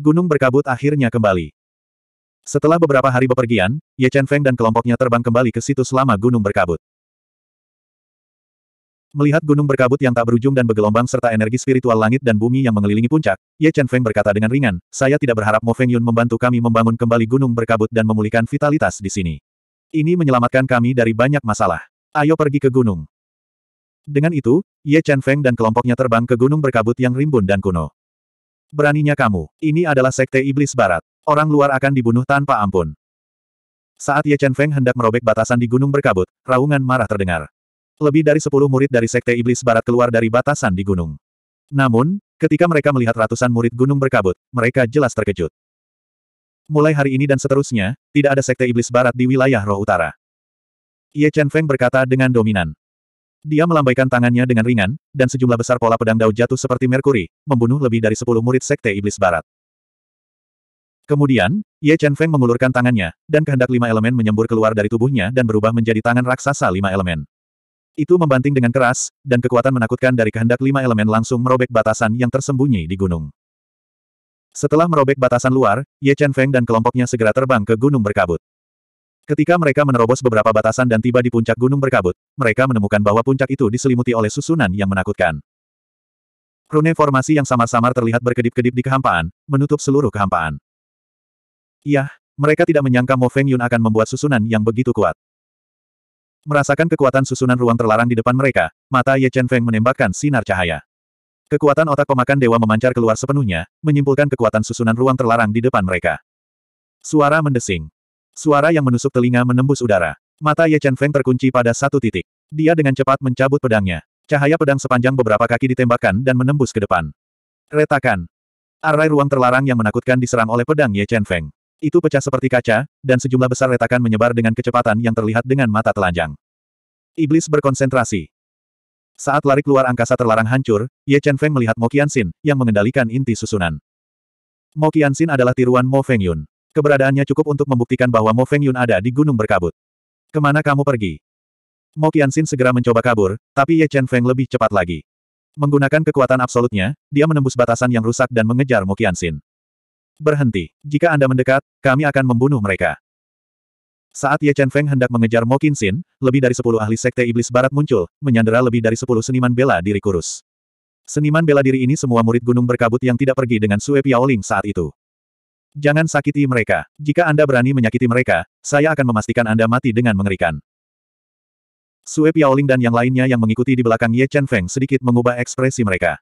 gunung berkabut akhirnya kembali. Setelah beberapa hari bepergian, Ye Chen Feng dan kelompoknya terbang kembali ke situs lama gunung berkabut. Melihat gunung berkabut yang tak berujung dan bergelombang serta energi spiritual langit dan bumi yang mengelilingi puncak, Ye Chen Feng berkata dengan ringan, saya tidak berharap Mo Feng Yun membantu kami membangun kembali gunung berkabut dan memulihkan vitalitas di sini. Ini menyelamatkan kami dari banyak masalah. Ayo pergi ke gunung. Dengan itu, Ye Chen Feng dan kelompoknya terbang ke gunung berkabut yang rimbun dan kuno. Beraninya kamu, ini adalah sekte iblis barat. Orang luar akan dibunuh tanpa ampun. Saat Ye Chen Feng hendak merobek batasan di gunung berkabut, raungan marah terdengar. Lebih dari sepuluh murid dari sekte iblis barat keluar dari batasan di gunung. Namun, ketika mereka melihat ratusan murid gunung berkabut, mereka jelas terkejut. Mulai hari ini dan seterusnya, tidak ada sekte iblis barat di wilayah roh utara. Ye Chen Feng berkata dengan dominan. Dia melambaikan tangannya dengan ringan, dan sejumlah besar pola pedang dao jatuh seperti merkuri, membunuh lebih dari sepuluh murid Sekte Iblis Barat. Kemudian, Ye Chen Feng mengulurkan tangannya, dan kehendak lima elemen menyembur keluar dari tubuhnya dan berubah menjadi tangan raksasa lima elemen. Itu membanting dengan keras, dan kekuatan menakutkan dari kehendak lima elemen langsung merobek batasan yang tersembunyi di gunung. Setelah merobek batasan luar, Ye Chen Feng dan kelompoknya segera terbang ke gunung berkabut. Ketika mereka menerobos beberapa batasan dan tiba di puncak gunung berkabut, mereka menemukan bahwa puncak itu diselimuti oleh susunan yang menakutkan. Rune formasi yang samar-samar terlihat berkedip-kedip di kehampaan, menutup seluruh kehampaan. Yah, mereka tidak menyangka Mo Feng Yun akan membuat susunan yang begitu kuat. Merasakan kekuatan susunan ruang terlarang di depan mereka, mata Ye Chen Feng menembakkan sinar cahaya. Kekuatan otak pemakan dewa memancar keluar sepenuhnya, menyimpulkan kekuatan susunan ruang terlarang di depan mereka. Suara mendesing. Suara yang menusuk telinga menembus udara. Mata Ye Chen Feng terkunci pada satu titik. Dia dengan cepat mencabut pedangnya. Cahaya pedang sepanjang beberapa kaki ditembakkan dan menembus ke depan. Retakan. Arai ruang terlarang yang menakutkan diserang oleh pedang Ye Chen Feng. Itu pecah seperti kaca, dan sejumlah besar retakan menyebar dengan kecepatan yang terlihat dengan mata telanjang. Iblis berkonsentrasi. Saat lari keluar angkasa terlarang hancur, Ye Chen Feng melihat Mo Xin, yang mengendalikan inti susunan. Mo Xin adalah tiruan Mo Feng Yun. Keberadaannya cukup untuk membuktikan bahwa Mo Feng Yun ada di gunung berkabut. Kemana kamu pergi? Mo Qianxin segera mencoba kabur, tapi Ye Chen Feng lebih cepat lagi. Menggunakan kekuatan absolutnya, dia menembus batasan yang rusak dan mengejar Mo Qianxin. Berhenti. Jika Anda mendekat, kami akan membunuh mereka. Saat Ye Chen Feng hendak mengejar Mo Qianxin, lebih dari sepuluh ahli sekte iblis barat muncul, menyandera lebih dari sepuluh seniman bela diri kurus. Seniman bela diri ini semua murid gunung berkabut yang tidak pergi dengan Sue Piaoling saat itu. Jangan sakiti mereka. Jika Anda berani menyakiti mereka, saya akan memastikan Anda mati dengan mengerikan. Sue Piaoling dan yang lainnya yang mengikuti di belakang Ye Chen Feng sedikit mengubah ekspresi mereka.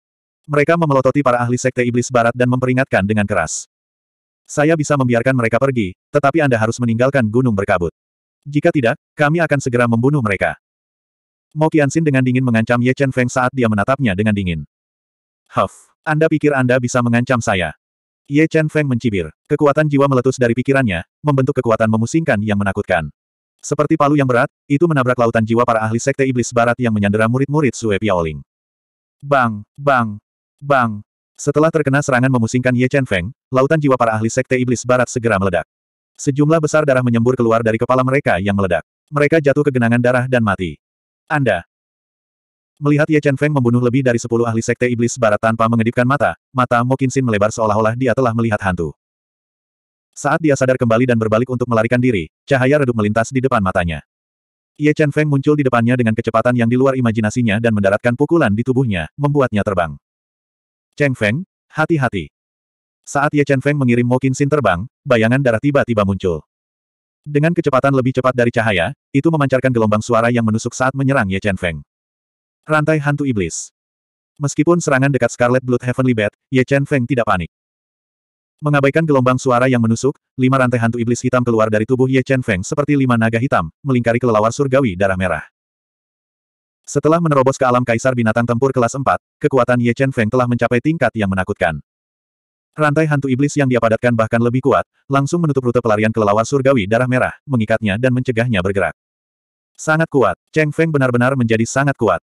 Mereka memelototi para ahli sekte iblis barat dan memperingatkan dengan keras. Saya bisa membiarkan mereka pergi, tetapi Anda harus meninggalkan gunung berkabut. Jika tidak, kami akan segera membunuh mereka. Mo Qianxin dengan dingin mengancam Ye Chen Feng saat dia menatapnya dengan dingin. Huff, Anda pikir Anda bisa mengancam saya? Ye Chen Feng mencibir. Kekuatan jiwa meletus dari pikirannya, membentuk kekuatan memusingkan yang menakutkan. Seperti palu yang berat, itu menabrak lautan jiwa para ahli sekte iblis barat yang menyandera murid-murid Sue Piaoling. Bang, bang, bang. Setelah terkena serangan memusingkan Ye Chen Feng, lautan jiwa para ahli sekte iblis barat segera meledak. Sejumlah besar darah menyembur keluar dari kepala mereka yang meledak. Mereka jatuh ke genangan darah dan mati. Anda, Melihat Ye Chen Feng membunuh lebih dari sepuluh ahli sekte iblis barat tanpa mengedipkan mata, mata Mo Kinsin melebar seolah-olah dia telah melihat hantu. Saat dia sadar kembali dan berbalik untuk melarikan diri, cahaya redup melintas di depan matanya. Ye Chen Feng muncul di depannya dengan kecepatan yang di luar imajinasinya dan mendaratkan pukulan di tubuhnya, membuatnya terbang. Cheng Feng, hati-hati. Saat Ye Chen Feng mengirim Mo Kinsin terbang, bayangan darah tiba-tiba muncul. Dengan kecepatan lebih cepat dari cahaya, itu memancarkan gelombang suara yang menusuk saat menyerang Ye Chen Feng. Rantai hantu iblis. Meskipun serangan dekat Scarlet Blood Heavenly Bat, Ye Chen Feng tidak panik. Mengabaikan gelombang suara yang menusuk, lima rantai hantu iblis hitam keluar dari tubuh Ye Chen Feng seperti lima naga hitam, melingkari kelelawar surgawi darah merah. Setelah menerobos ke alam kaisar binatang tempur kelas 4, kekuatan Ye Chen Feng telah mencapai tingkat yang menakutkan. Rantai hantu iblis yang dia padatkan bahkan lebih kuat, langsung menutup rute pelarian kelelawar surgawi darah merah, mengikatnya dan mencegahnya bergerak. Sangat kuat, Cheng Feng benar-benar menjadi sangat kuat.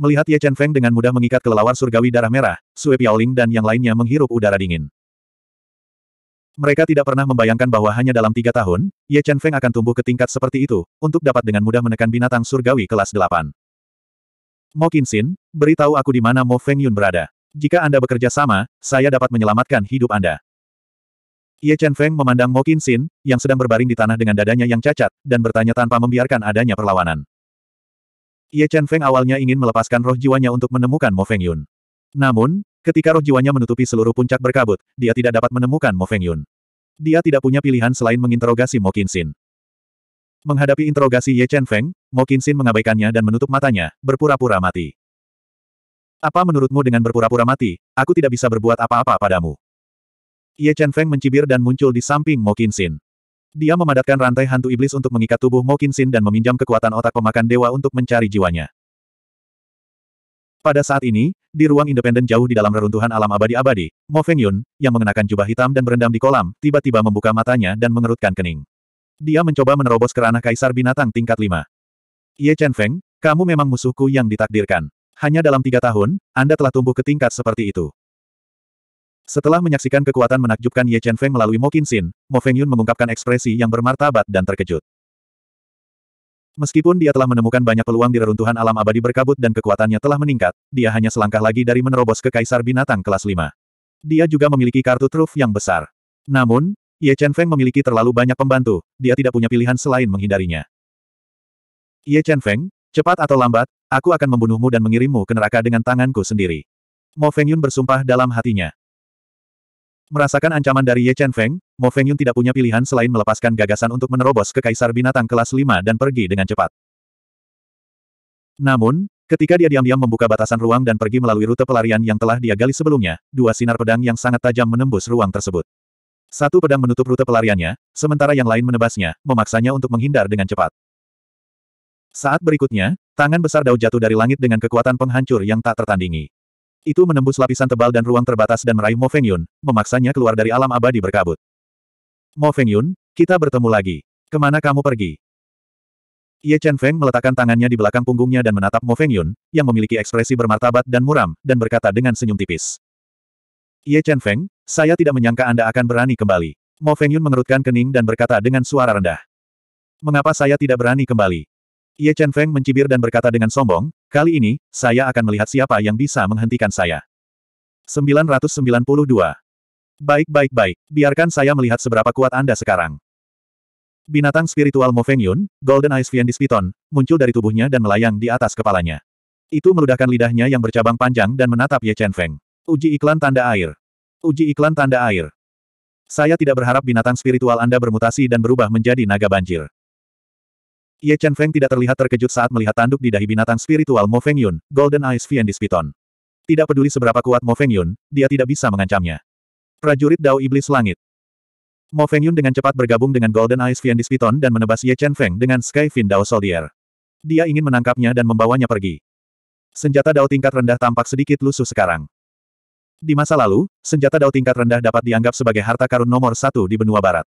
Melihat Ye Chen Feng dengan mudah mengikat kelelawar surgawi darah merah, Sue Piaoling dan yang lainnya menghirup udara dingin. Mereka tidak pernah membayangkan bahwa hanya dalam tiga tahun, Ye Chen Feng akan tumbuh ke tingkat seperti itu, untuk dapat dengan mudah menekan binatang surgawi kelas delapan. Mo Kinsin, beritahu aku di mana Mo Feng Yun berada. Jika Anda bekerja sama, saya dapat menyelamatkan hidup Anda. Ye Chen Feng memandang Mo Kinsin, yang sedang berbaring di tanah dengan dadanya yang cacat, dan bertanya tanpa membiarkan adanya perlawanan. Ye Chen Feng awalnya ingin melepaskan roh jiwanya untuk menemukan Mo Feng Yun. Namun, ketika roh jiwanya menutupi seluruh puncak berkabut, dia tidak dapat menemukan Mo Feng Yun. Dia tidak punya pilihan selain menginterogasi Mo Qin Xin. Menghadapi interogasi Ye Chen Feng, Mo Qin Xin mengabaikannya dan menutup matanya, berpura-pura mati. Apa menurutmu dengan berpura-pura mati, aku tidak bisa berbuat apa-apa padamu? Ye Chen Feng mencibir dan muncul di samping Mo Qin Xin. Dia memadatkan rantai hantu iblis untuk mengikat tubuh Mokinsin dan meminjam kekuatan otak pemakan dewa untuk mencari jiwanya. Pada saat ini, di ruang independen jauh di dalam reruntuhan alam abadi-abadi, Mo Feng Yun, yang mengenakan jubah hitam dan berendam di kolam, tiba-tiba membuka matanya dan mengerutkan kening. Dia mencoba menerobos kerana kaisar binatang tingkat 5. Ye Chen Feng, kamu memang musuhku yang ditakdirkan. Hanya dalam tiga tahun, Anda telah tumbuh ke tingkat seperti itu. Setelah menyaksikan kekuatan menakjubkan Ye Chen Feng melalui Mo Xin, Mo Feng Yun mengungkapkan ekspresi yang bermartabat dan terkejut. Meskipun dia telah menemukan banyak peluang di reruntuhan alam abadi berkabut dan kekuatannya telah meningkat, dia hanya selangkah lagi dari menerobos ke Kaisar Binatang kelas 5. Dia juga memiliki kartu truf yang besar. Namun, Ye Chen Feng memiliki terlalu banyak pembantu, dia tidak punya pilihan selain menghindarinya. Ye Chen Feng, cepat atau lambat, aku akan membunuhmu dan mengirimmu ke neraka dengan tanganku sendiri. Mo Feng Yun bersumpah dalam hatinya. Merasakan ancaman dari Ye Chen Feng, Mo Feng Yun tidak punya pilihan selain melepaskan gagasan untuk menerobos ke Kaisar Binatang kelas 5 dan pergi dengan cepat. Namun, ketika dia diam-diam membuka batasan ruang dan pergi melalui rute pelarian yang telah dia gali sebelumnya, dua sinar pedang yang sangat tajam menembus ruang tersebut. Satu pedang menutup rute pelariannya, sementara yang lain menebasnya, memaksanya untuk menghindar dengan cepat. Saat berikutnya, tangan besar Dao jatuh dari langit dengan kekuatan penghancur yang tak tertandingi. Itu menembus lapisan tebal dan ruang terbatas dan meraih Mo Feng Yun, memaksanya keluar dari alam abadi berkabut. Mo Feng Yun, kita bertemu lagi. Kemana kamu pergi? Ye Chen Feng meletakkan tangannya di belakang punggungnya dan menatap Mo Feng Yun, yang memiliki ekspresi bermartabat dan muram, dan berkata dengan senyum tipis. Ye Chen Feng, saya tidak menyangka Anda akan berani kembali. Mo Feng Yun mengerutkan kening dan berkata dengan suara rendah. Mengapa saya tidak berani kembali? Ye Chen Feng mencibir dan berkata dengan sombong, Kali ini, saya akan melihat siapa yang bisa menghentikan saya. 992. Baik baik baik, biarkan saya melihat seberapa kuat Anda sekarang. Binatang spiritual Mo Feng Yun, Golden Eyes Fiendis Python, muncul dari tubuhnya dan melayang di atas kepalanya. Itu meludahkan lidahnya yang bercabang panjang dan menatap Ye Chen Feng. Uji iklan tanda air. Uji iklan tanda air. Saya tidak berharap binatang spiritual Anda bermutasi dan berubah menjadi naga banjir. Ye Chen Feng tidak terlihat terkejut saat melihat tanduk di dahi binatang spiritual Mo Feng Yun, Golden Eyes Fiendish Python. Tidak peduli seberapa kuat Mo Feng Yun, dia tidak bisa mengancamnya. Prajurit Dao Iblis Langit. Mo Feng Yun dengan cepat bergabung dengan Golden Eyes Fiendish Python dan menebas Ye Chen Feng dengan Sky Fin Dao Soldier. Dia ingin menangkapnya dan membawanya pergi. Senjata Dao tingkat rendah tampak sedikit lusuh sekarang. Di masa lalu, senjata Dao tingkat rendah dapat dianggap sebagai harta karun nomor satu di benua barat.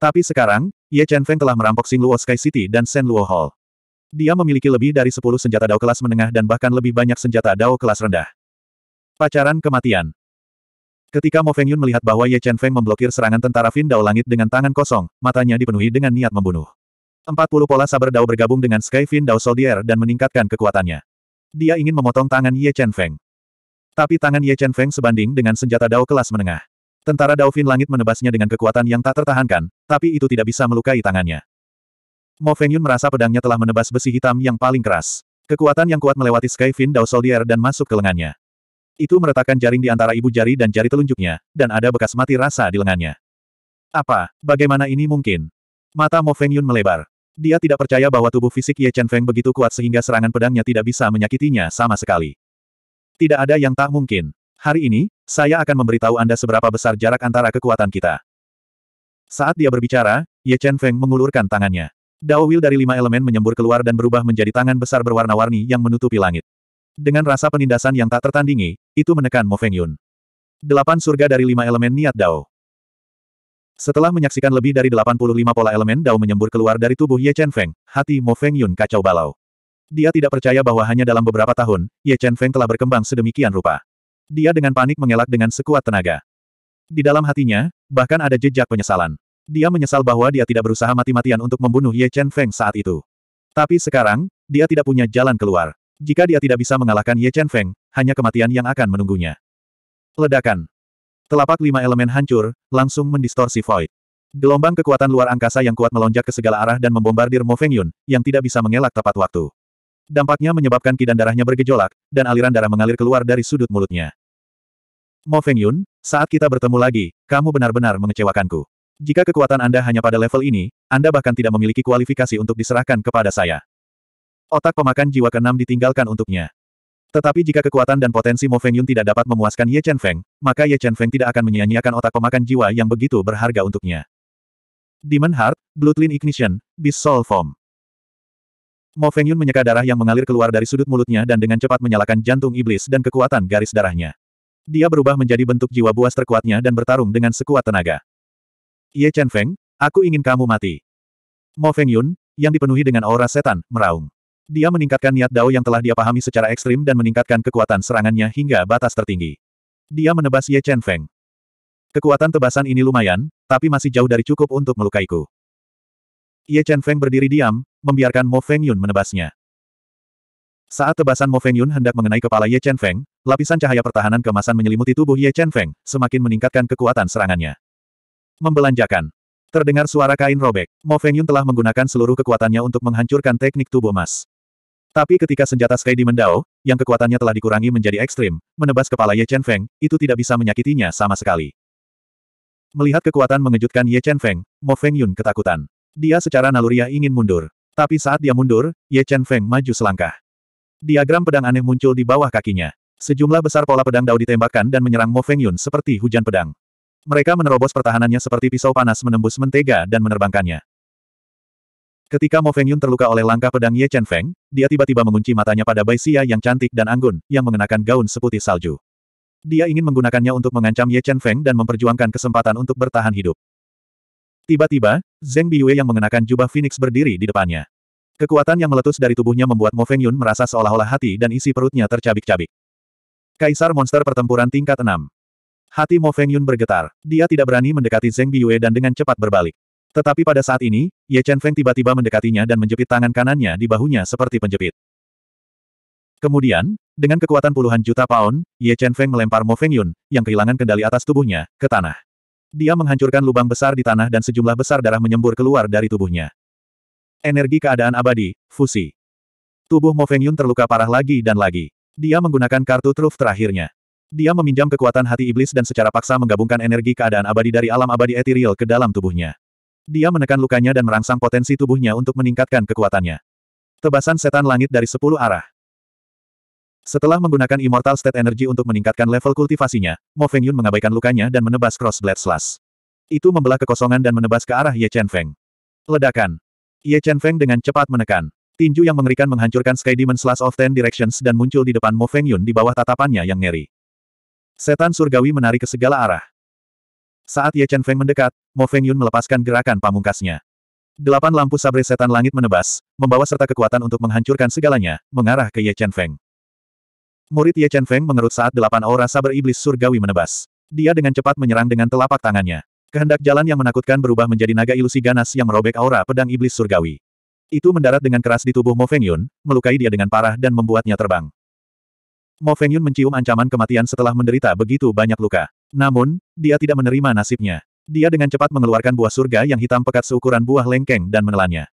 Tapi sekarang, Ye Chen Feng telah merampok Luo Sky City dan Luo Hall. Dia memiliki lebih dari 10 senjata dao kelas menengah dan bahkan lebih banyak senjata dao kelas rendah. Pacaran kematian. Ketika Mo Feng Yun melihat bahwa Ye Chen Feng memblokir serangan tentara Fin Dao Langit dengan tangan kosong, matanya dipenuhi dengan niat membunuh. 40 pola sabar dao bergabung dengan Sky Fin Dao Soldier dan meningkatkan kekuatannya. Dia ingin memotong tangan Ye Chen Feng. Tapi tangan Ye Chen Feng sebanding dengan senjata dao kelas menengah. Tentara Dauphin Langit menebasnya dengan kekuatan yang tak tertahankan, tapi itu tidak bisa melukai tangannya. Mo Feng Yun merasa pedangnya telah menebas besi hitam yang paling keras. Kekuatan yang kuat melewati Sky Fin Dao Soldier dan masuk ke lengannya. Itu meretakkan jaring di antara ibu jari dan jari telunjuknya, dan ada bekas mati rasa di lengannya. Apa? Bagaimana ini mungkin? Mata Mo Feng Yun melebar. Dia tidak percaya bahwa tubuh fisik Ye Chen Feng begitu kuat sehingga serangan pedangnya tidak bisa menyakitinya sama sekali. Tidak ada yang tak mungkin. Hari ini, saya akan memberitahu Anda seberapa besar jarak antara kekuatan kita. Saat dia berbicara, Ye Chen Feng mengulurkan tangannya. Dao Will dari lima elemen menyembur keluar dan berubah menjadi tangan besar berwarna-warni yang menutupi langit. Dengan rasa penindasan yang tak tertandingi, itu menekan Mo Feng Yun. Delapan surga dari lima elemen niat Dao. Setelah menyaksikan lebih dari 85 pola elemen Dao menyembur keluar dari tubuh Ye Chen Feng, hati Mo Feng Yun kacau balau. Dia tidak percaya bahwa hanya dalam beberapa tahun, Ye Chen Feng telah berkembang sedemikian rupa. Dia dengan panik mengelak dengan sekuat tenaga. Di dalam hatinya, bahkan ada jejak penyesalan. Dia menyesal bahwa dia tidak berusaha mati-matian untuk membunuh Ye Chen Feng saat itu. Tapi sekarang, dia tidak punya jalan keluar. Jika dia tidak bisa mengalahkan Ye Chen Feng, hanya kematian yang akan menunggunya. Ledakan. Telapak lima elemen hancur, langsung mendistorsi void. Gelombang kekuatan luar angkasa yang kuat melonjak ke segala arah dan membombardir Mo Feng Yun, yang tidak bisa mengelak tepat waktu. Dampaknya menyebabkan kidan darahnya bergejolak, dan aliran darah mengalir keluar dari sudut mulutnya. Mo Feng Yun, saat kita bertemu lagi, kamu benar-benar mengecewakanku. Jika kekuatan Anda hanya pada level ini, Anda bahkan tidak memiliki kualifikasi untuk diserahkan kepada saya. Otak pemakan jiwa keenam ditinggalkan untuknya. Tetapi jika kekuatan dan potensi Mo Feng Yun tidak dapat memuaskan Ye Chen Feng, maka Ye Chen Feng tidak akan menyia-nyiakan otak pemakan jiwa yang begitu berharga untuknya. Demon Heart, Bloodline Ignition, Beast Soul Form. Mo Feng Yun menyeka darah yang mengalir keluar dari sudut mulutnya dan dengan cepat menyalakan jantung iblis dan kekuatan garis darahnya. Dia berubah menjadi bentuk jiwa buas terkuatnya dan bertarung dengan sekuat tenaga. Ye Chen Feng, aku ingin kamu mati. Mo Feng Yun, yang dipenuhi dengan aura setan, meraung. Dia meningkatkan niat Dao yang telah dia pahami secara ekstrim dan meningkatkan kekuatan serangannya hingga batas tertinggi. Dia menebas Ye Chen Feng. Kekuatan tebasan ini lumayan, tapi masih jauh dari cukup untuk melukaiku. Ye Chen Feng berdiri diam, membiarkan Mo Feng Yun menebasnya. Saat tebasan Mo Feng Yun hendak mengenai kepala Ye Chen Feng, lapisan cahaya pertahanan kemasan menyelimuti tubuh Ye Chen Feng, semakin meningkatkan kekuatan serangannya. Membelanjakan. Terdengar suara kain robek. Mo Feng Yun telah menggunakan seluruh kekuatannya untuk menghancurkan teknik tubuh emas. Tapi ketika senjata Sky di Mendao, yang kekuatannya telah dikurangi menjadi ekstrim, menebas kepala Ye Chen Feng, itu tidak bisa menyakitinya sama sekali. Melihat kekuatan mengejutkan Ye Chen Feng, Mo Feng Yun ketakutan. Dia secara naluriah ingin mundur. Tapi saat dia mundur, Ye Chen Feng maju selangkah. Diagram pedang aneh muncul di bawah kakinya. Sejumlah besar pola pedang dao ditembakkan dan menyerang Mo Feng Yun seperti hujan pedang. Mereka menerobos pertahanannya seperti pisau panas menembus mentega dan menerbangkannya. Ketika Mo Feng Yun terluka oleh langkah pedang Ye Chen Feng, dia tiba-tiba mengunci matanya pada Bai Xia yang cantik dan anggun, yang mengenakan gaun seputih salju. Dia ingin menggunakannya untuk mengancam Ye Chen Feng dan memperjuangkan kesempatan untuk bertahan hidup. Tiba-tiba, Zeng Biwei yang mengenakan jubah Phoenix berdiri di depannya. Kekuatan yang meletus dari tubuhnya membuat Mo Feng Yun merasa seolah-olah hati dan isi perutnya tercabik-cabik. Kaisar Monster Pertempuran Tingkat 6 Hati Mo Feng Yun bergetar. Dia tidak berani mendekati Zeng Biyue dan dengan cepat berbalik. Tetapi pada saat ini, Ye Chen Feng tiba-tiba mendekatinya dan menjepit tangan kanannya di bahunya seperti penjepit. Kemudian, dengan kekuatan puluhan juta pound, Ye Chen Feng melempar Mo Feng Yun, yang kehilangan kendali atas tubuhnya, ke tanah. Dia menghancurkan lubang besar di tanah dan sejumlah besar darah menyembur keluar dari tubuhnya. Energi keadaan abadi, fusi. Tubuh Mo Feng Yun terluka parah lagi dan lagi. Dia menggunakan kartu truf terakhirnya. Dia meminjam kekuatan hati iblis dan secara paksa menggabungkan energi keadaan abadi dari alam abadi etiril ke dalam tubuhnya. Dia menekan lukanya dan merangsang potensi tubuhnya untuk meningkatkan kekuatannya. Tebasan setan langit dari sepuluh arah. Setelah menggunakan Immortal State Energy untuk meningkatkan level kultivasinya, Mo Feng Yun mengabaikan lukanya dan menebas Crossblade Slash. Itu membelah kekosongan dan menebas ke arah Ye Chen Feng. Ledakan. Ye Chen Feng dengan cepat menekan. Tinju yang mengerikan menghancurkan Sky Demon Slash of Ten Directions dan muncul di depan Mo Feng Yun di bawah tatapannya yang ngeri. Setan surgawi menarik ke segala arah. Saat Ye Chen Feng mendekat, Mo Feng Yun melepaskan gerakan pamungkasnya. Delapan lampu sabre setan langit menebas, membawa serta kekuatan untuk menghancurkan segalanya, mengarah ke Ye Chen Feng. Murid Ye Chen Feng mengerut saat delapan aura sabre iblis surgawi menebas. Dia dengan cepat menyerang dengan telapak tangannya. Kehendak jalan yang menakutkan berubah menjadi naga ilusi ganas yang merobek aura pedang iblis surgawi. Itu mendarat dengan keras di tubuh Mo Feng Yun, melukai dia dengan parah dan membuatnya terbang. Mo Feng Yun mencium ancaman kematian setelah menderita begitu banyak luka. Namun, dia tidak menerima nasibnya. Dia dengan cepat mengeluarkan buah surga yang hitam pekat seukuran buah lengkeng dan menelannya.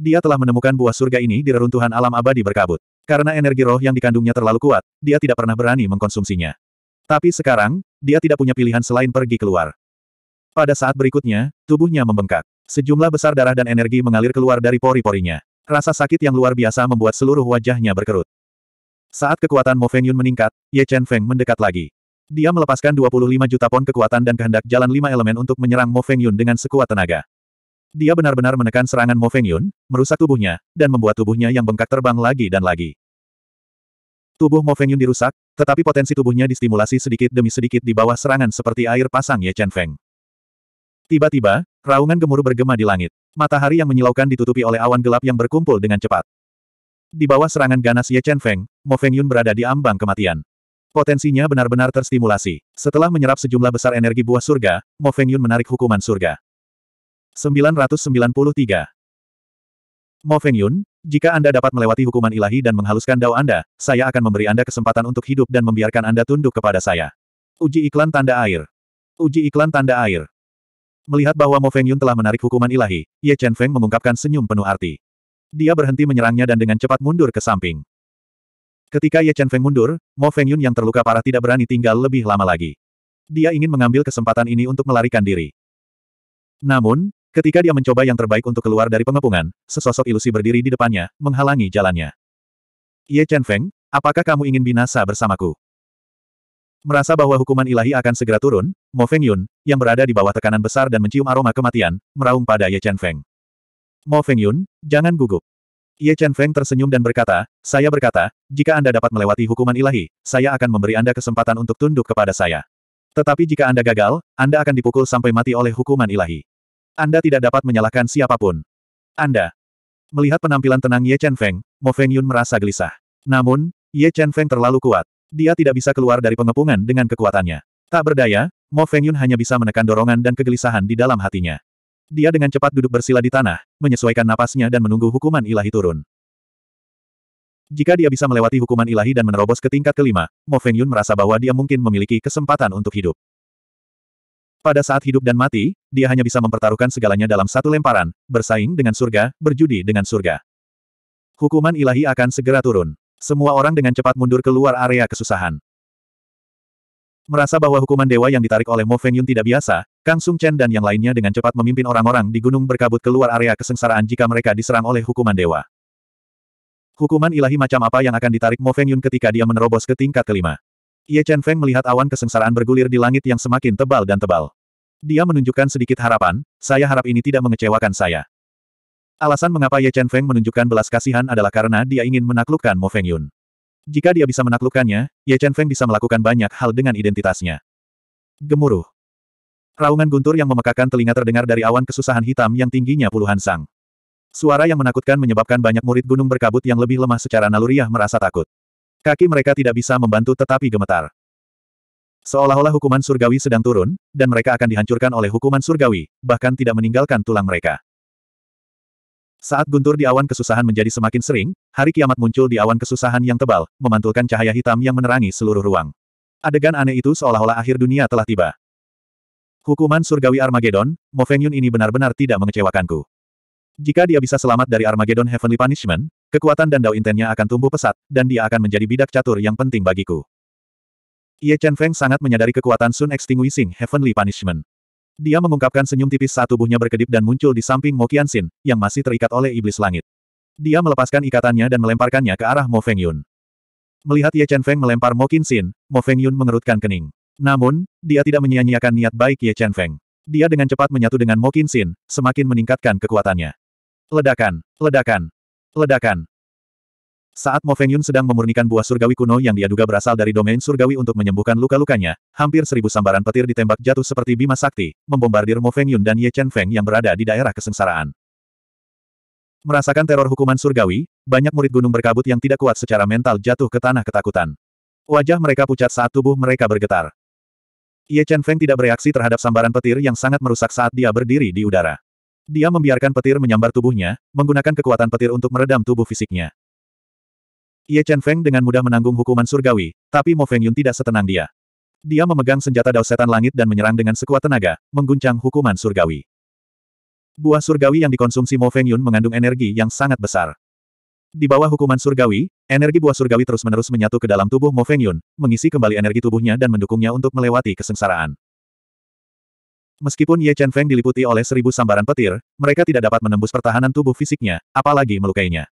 Dia telah menemukan buah surga ini di reruntuhan alam abadi berkabut. Karena energi roh yang dikandungnya terlalu kuat, dia tidak pernah berani mengkonsumsinya. Tapi sekarang, dia tidak punya pilihan selain pergi keluar. Pada saat berikutnya, tubuhnya membengkak. Sejumlah besar darah dan energi mengalir keluar dari pori-porinya. Rasa sakit yang luar biasa membuat seluruh wajahnya berkerut. Saat kekuatan Mo Feng Yun meningkat, Ye Chen Feng mendekat lagi. Dia melepaskan 25 juta pon kekuatan dan kehendak jalan lima elemen untuk menyerang Mo Feng Yun dengan sekuat tenaga. Dia benar-benar menekan serangan Mo Feng Yun, merusak tubuhnya, dan membuat tubuhnya yang bengkak terbang lagi dan lagi. Tubuh Mo Feng Yun dirusak, tetapi potensi tubuhnya distimulasi sedikit demi sedikit di bawah serangan seperti air pasang Ye Chen Feng. Tiba-tiba, raungan gemuruh bergema di langit. Matahari yang menyilaukan ditutupi oleh awan gelap yang berkumpul dengan cepat. Di bawah serangan ganas Ye Chen Feng, Mo Feng Yun berada di ambang kematian. Potensinya benar-benar terstimulasi. Setelah menyerap sejumlah besar energi buah surga, Mo Feng Yun menarik hukuman surga. 993 Mo Feng Yun, jika Anda dapat melewati hukuman ilahi dan menghaluskan dao Anda, saya akan memberi Anda kesempatan untuk hidup dan membiarkan Anda tunduk kepada saya. Uji iklan tanda air. Uji iklan tanda air. Melihat bahwa Mo Feng Yun telah menarik hukuman ilahi, Ye Chen Feng mengungkapkan senyum penuh arti. Dia berhenti menyerangnya dan dengan cepat mundur ke samping. Ketika Ye Chen Feng mundur, Mo Feng Yun yang terluka parah tidak berani tinggal lebih lama lagi. Dia ingin mengambil kesempatan ini untuk melarikan diri. Namun, ketika dia mencoba yang terbaik untuk keluar dari pengepungan, sesosok ilusi berdiri di depannya, menghalangi jalannya. Ye Chen Feng, apakah kamu ingin binasa bersamaku? Merasa bahwa hukuman ilahi akan segera turun, Mo Feng Yun, yang berada di bawah tekanan besar dan mencium aroma kematian, meraung pada Ye Chen Feng. Mo Feng Yun, jangan gugup. Ye Chen Feng tersenyum dan berkata, saya berkata, jika Anda dapat melewati hukuman ilahi, saya akan memberi Anda kesempatan untuk tunduk kepada saya. Tetapi jika Anda gagal, Anda akan dipukul sampai mati oleh hukuman ilahi. Anda tidak dapat menyalahkan siapapun. Anda. Melihat penampilan tenang Ye Chen Feng, Mo Feng Yun merasa gelisah. Namun, Ye Chen Feng terlalu kuat. Dia tidak bisa keluar dari pengepungan dengan kekuatannya. Tak berdaya, Mo Fengyun hanya bisa menekan dorongan dan kegelisahan di dalam hatinya. Dia dengan cepat duduk bersila di tanah, menyesuaikan napasnya dan menunggu hukuman ilahi turun. Jika dia bisa melewati hukuman ilahi dan menerobos ke tingkat kelima, Mo Fengyun merasa bahwa dia mungkin memiliki kesempatan untuk hidup. Pada saat hidup dan mati, dia hanya bisa mempertaruhkan segalanya dalam satu lemparan, bersaing dengan surga, berjudi dengan surga. Hukuman ilahi akan segera turun. Semua orang dengan cepat mundur keluar area kesusahan. Merasa bahwa hukuman dewa yang ditarik oleh Mo Feng Yun tidak biasa, Kang Sung Chen dan yang lainnya dengan cepat memimpin orang-orang di gunung berkabut keluar area kesengsaraan jika mereka diserang oleh hukuman dewa. Hukuman ilahi macam apa yang akan ditarik Mo Feng Yun ketika dia menerobos ke tingkat kelima? Ye Chen Feng melihat awan kesengsaraan bergulir di langit yang semakin tebal dan tebal. Dia menunjukkan sedikit harapan, saya harap ini tidak mengecewakan saya. Alasan mengapa Ye Chen Feng menunjukkan belas kasihan adalah karena dia ingin menaklukkan Mo Feng Yun. Jika dia bisa menaklukkannya, Ye Chen Feng bisa melakukan banyak hal dengan identitasnya. Gemuruh. Raungan guntur yang memekakan telinga terdengar dari awan kesusahan hitam yang tingginya puluhan sang. Suara yang menakutkan menyebabkan banyak murid gunung berkabut yang lebih lemah secara naluriah merasa takut. Kaki mereka tidak bisa membantu tetapi gemetar. Seolah-olah hukuman surgawi sedang turun, dan mereka akan dihancurkan oleh hukuman surgawi, bahkan tidak meninggalkan tulang mereka. Saat guntur di awan kesusahan menjadi semakin sering, hari kiamat muncul di awan kesusahan yang tebal, memantulkan cahaya hitam yang menerangi seluruh ruang. Adegan aneh itu seolah-olah akhir dunia telah tiba. Hukuman surgawi Armageddon, Mo Yun ini benar-benar tidak mengecewakanku. Jika dia bisa selamat dari Armageddon Heavenly Punishment, kekuatan dan dao intennya akan tumbuh pesat, dan dia akan menjadi bidak catur yang penting bagiku. Ye Chen Feng sangat menyadari kekuatan Sun Extinguishing Heavenly Punishment. Dia mengungkapkan senyum tipis saat tubuhnya berkedip dan muncul di samping Mo Qianxin, yang masih terikat oleh iblis langit. Dia melepaskan ikatannya dan melemparkannya ke arah Mo Fengyun. Melihat Ye Chen Feng melempar Mo Qianxin, Mo Fengyun mengerutkan kening. Namun, dia tidak menyia-nyiakan niat baik Ye Chen Feng. Dia dengan cepat menyatu dengan Mo Qianxin, semakin meningkatkan kekuatannya. Ledakan, ledakan, ledakan. Saat Mo Fengyun sedang memurnikan buah surgawi kuno yang dia duga berasal dari domain surgawi untuk menyembuhkan luka-lukanya, hampir seribu sambaran petir ditembak jatuh seperti bima sakti, membombardir Mo Fengyun dan Ye Chen Feng yang berada di daerah kesengsaraan. Merasakan teror hukuman surgawi, banyak murid gunung berkabut yang tidak kuat secara mental jatuh ke tanah ketakutan. Wajah mereka pucat saat tubuh mereka bergetar. Ye Chen Feng tidak bereaksi terhadap sambaran petir yang sangat merusak saat dia berdiri di udara. Dia membiarkan petir menyambar tubuhnya, menggunakan kekuatan petir untuk meredam tubuh fisiknya. Ye Chen Feng dengan mudah menanggung hukuman surgawi, tapi Mo Feng Yun tidak setenang dia. Dia memegang senjata dao setan langit dan menyerang dengan sekuat tenaga, mengguncang hukuman surgawi. Buah surgawi yang dikonsumsi Mo Feng Yun mengandung energi yang sangat besar. Di bawah hukuman surgawi, energi buah surgawi terus-menerus menyatu ke dalam tubuh Mo Feng Yun, mengisi kembali energi tubuhnya dan mendukungnya untuk melewati kesengsaraan. Meskipun Ye Chen Feng diliputi oleh seribu sambaran petir, mereka tidak dapat menembus pertahanan tubuh fisiknya, apalagi melukainya.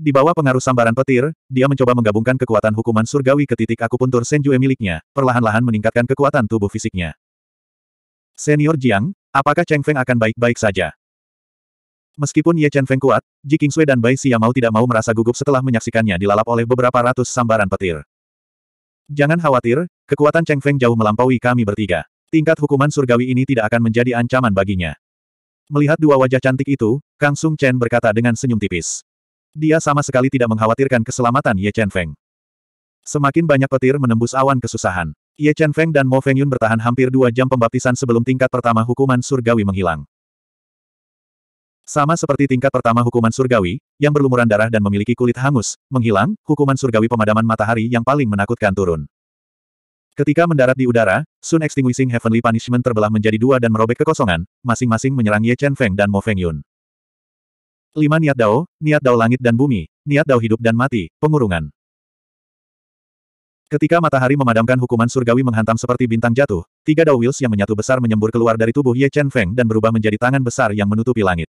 Di bawah pengaruh sambaran petir, dia mencoba menggabungkan kekuatan hukuman surgawi ke titik akupuntur Senjue miliknya, perlahan-lahan meningkatkan kekuatan tubuh fisiknya. Senior Jiang, apakah Cheng Feng akan baik-baik saja? Meskipun Ye Chen Feng kuat, Ji Sui dan Bai Xia mau tidak mau merasa gugup setelah menyaksikannya dilalap oleh beberapa ratus sambaran petir. Jangan khawatir, kekuatan Cheng Feng jauh melampaui kami bertiga. Tingkat hukuman surgawi ini tidak akan menjadi ancaman baginya. Melihat dua wajah cantik itu, Kang Sung Chen berkata dengan senyum tipis. Dia sama sekali tidak mengkhawatirkan keselamatan Ye Chen Feng. Semakin banyak petir menembus awan kesusahan. Ye Chen Feng dan Mo Feng Yun bertahan hampir dua jam pembaptisan sebelum tingkat pertama hukuman surgawi menghilang. Sama seperti tingkat pertama hukuman surgawi, yang berlumuran darah dan memiliki kulit hangus, menghilang, hukuman surgawi pemadaman matahari yang paling menakutkan turun. Ketika mendarat di udara, Sun Extinguishing Heavenly Punishment terbelah menjadi dua dan merobek kekosongan, masing-masing menyerang Ye Chen Feng dan Mo Feng Yun. Lima niat dao, niat dao langit dan bumi, niat dao hidup dan mati, pengurungan. Ketika matahari memadamkan hukuman surgawi menghantam seperti bintang jatuh, tiga dao wills yang menyatu besar menyembur keluar dari tubuh Ye Chen Feng dan berubah menjadi tangan besar yang menutupi langit.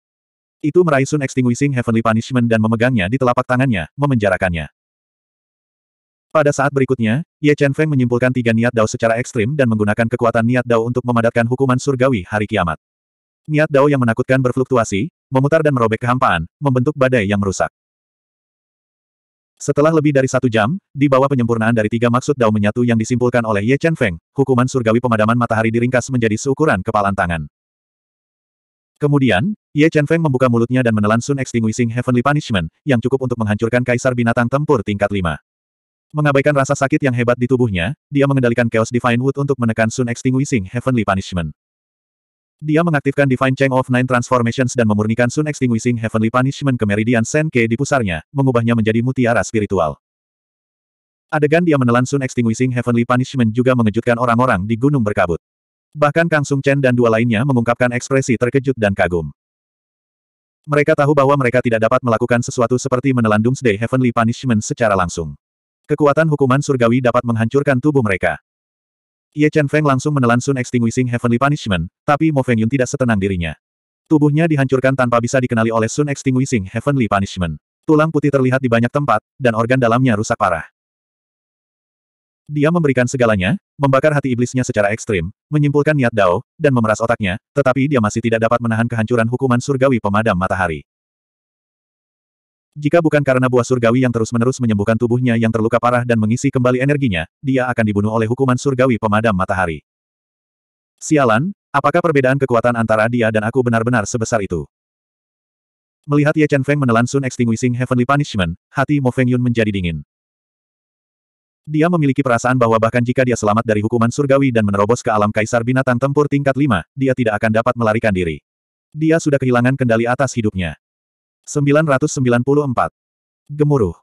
Itu meraih Sun Extinguishing Heavenly Punishment dan memegangnya di telapak tangannya, memenjarakannya. Pada saat berikutnya, Ye Chen Feng menyimpulkan tiga niat dao secara ekstrim dan menggunakan kekuatan niat dao untuk memadatkan hukuman surgawi hari kiamat. Niat dao yang menakutkan berfluktuasi, memutar dan merobek kehampaan, membentuk badai yang merusak. Setelah lebih dari satu jam, di bawah penyempurnaan dari tiga maksud Dao menyatu yang disimpulkan oleh Ye Chen Feng, hukuman surgawi pemadaman matahari diringkas menjadi seukuran kepalan tangan. Kemudian, Ye Chen Feng membuka mulutnya dan menelan Sun Extinguishing Heavenly Punishment, yang cukup untuk menghancurkan kaisar binatang tempur tingkat lima. Mengabaikan rasa sakit yang hebat di tubuhnya, dia mengendalikan Chaos Divine Wood untuk menekan Sun Extinguishing Heavenly Punishment. Dia mengaktifkan Divine Chang of Nine Transformations dan memurnikan Sun Extinguishing Heavenly Punishment ke Meridian Sen Ke di pusarnya, mengubahnya menjadi mutiara spiritual. Adegan dia menelan Sun Extinguishing Heavenly Punishment juga mengejutkan orang-orang di Gunung Berkabut. Bahkan Kang Sung Chen dan dua lainnya mengungkapkan ekspresi terkejut dan kagum. Mereka tahu bahwa mereka tidak dapat melakukan sesuatu seperti menelan Doomsday Heavenly Punishment secara langsung. Kekuatan hukuman surgawi dapat menghancurkan tubuh mereka. Ye Chen Feng langsung menelan Sun Extinguishing Heavenly Punishment, tapi Mo Feng Yun tidak setenang dirinya. Tubuhnya dihancurkan tanpa bisa dikenali oleh Sun Extinguishing Heavenly Punishment. Tulang putih terlihat di banyak tempat, dan organ dalamnya rusak parah. Dia memberikan segalanya, membakar hati iblisnya secara ekstrim, menyimpulkan niat Dao, dan memeras otaknya, tetapi dia masih tidak dapat menahan kehancuran hukuman surgawi pemadam matahari. Jika bukan karena buah surgawi yang terus-menerus menyembuhkan tubuhnya yang terluka parah dan mengisi kembali energinya, dia akan dibunuh oleh hukuman surgawi pemadam matahari. Sialan, apakah perbedaan kekuatan antara dia dan aku benar-benar sebesar itu? Melihat Ye Chen Feng menelan Sun Extinguishing Heavenly Punishment, hati Mo Feng Yun menjadi dingin. Dia memiliki perasaan bahwa bahkan jika dia selamat dari hukuman surgawi dan menerobos ke alam kaisar binatang tempur tingkat 5, dia tidak akan dapat melarikan diri. Dia sudah kehilangan kendali atas hidupnya. 994. Gemuruh.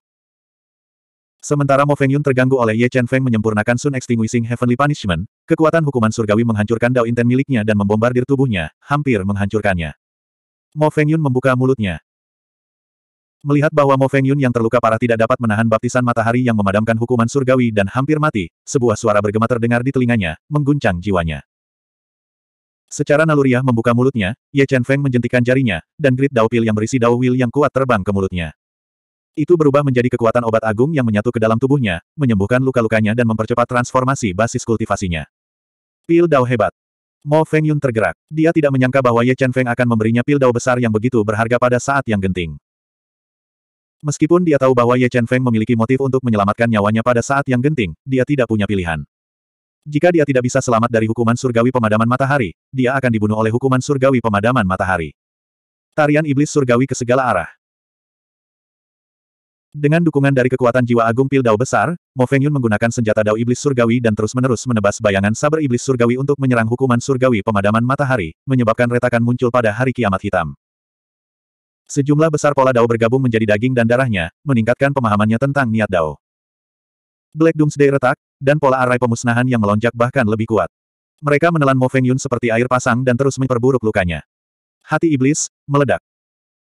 Sementara Mo Feng Yun terganggu oleh Ye Chen Feng menyempurnakan Sun Extinguishing Heavenly Punishment, kekuatan hukuman surgawi menghancurkan Dao Inten miliknya dan membombardir tubuhnya, hampir menghancurkannya. Mo Feng Yun membuka mulutnya. Melihat bahwa Mo Feng Yun yang terluka parah tidak dapat menahan baptisan matahari yang memadamkan hukuman surgawi dan hampir mati, sebuah suara bergema terdengar di telinganya, mengguncang jiwanya. Secara naluriah membuka mulutnya, Ye Chen Feng menjentikan jarinya, dan grit Pil yang berisi Dao Will yang kuat terbang ke mulutnya. Itu berubah menjadi kekuatan obat agung yang menyatu ke dalam tubuhnya, menyembuhkan luka-lukanya dan mempercepat transformasi basis kultivasinya. Pil Dao hebat. Mo Feng Yun tergerak. Dia tidak menyangka bahwa Ye Chen Feng akan memberinya pil Dao besar yang begitu berharga pada saat yang genting. Meskipun dia tahu bahwa Ye Chen Feng memiliki motif untuk menyelamatkan nyawanya pada saat yang genting, dia tidak punya pilihan. Jika dia tidak bisa selamat dari hukuman surgawi pemadaman matahari, dia akan dibunuh oleh hukuman surgawi pemadaman matahari. Tarian iblis surgawi ke segala arah. Dengan dukungan dari kekuatan jiwa agung Pil Dao besar, Mo Fengyun menggunakan senjata Dao iblis surgawi dan terus-menerus menebas bayangan sabar iblis surgawi untuk menyerang hukuman surgawi pemadaman matahari, menyebabkan retakan muncul pada hari kiamat hitam. Sejumlah besar pola Dao bergabung menjadi daging dan darahnya, meningkatkan pemahamannya tentang niat Dao. Black Doomsday retak, dan pola arai pemusnahan yang melonjak bahkan lebih kuat. Mereka menelan Mo Feng Yun seperti air pasang dan terus memperburuk lukanya. Hati iblis, meledak.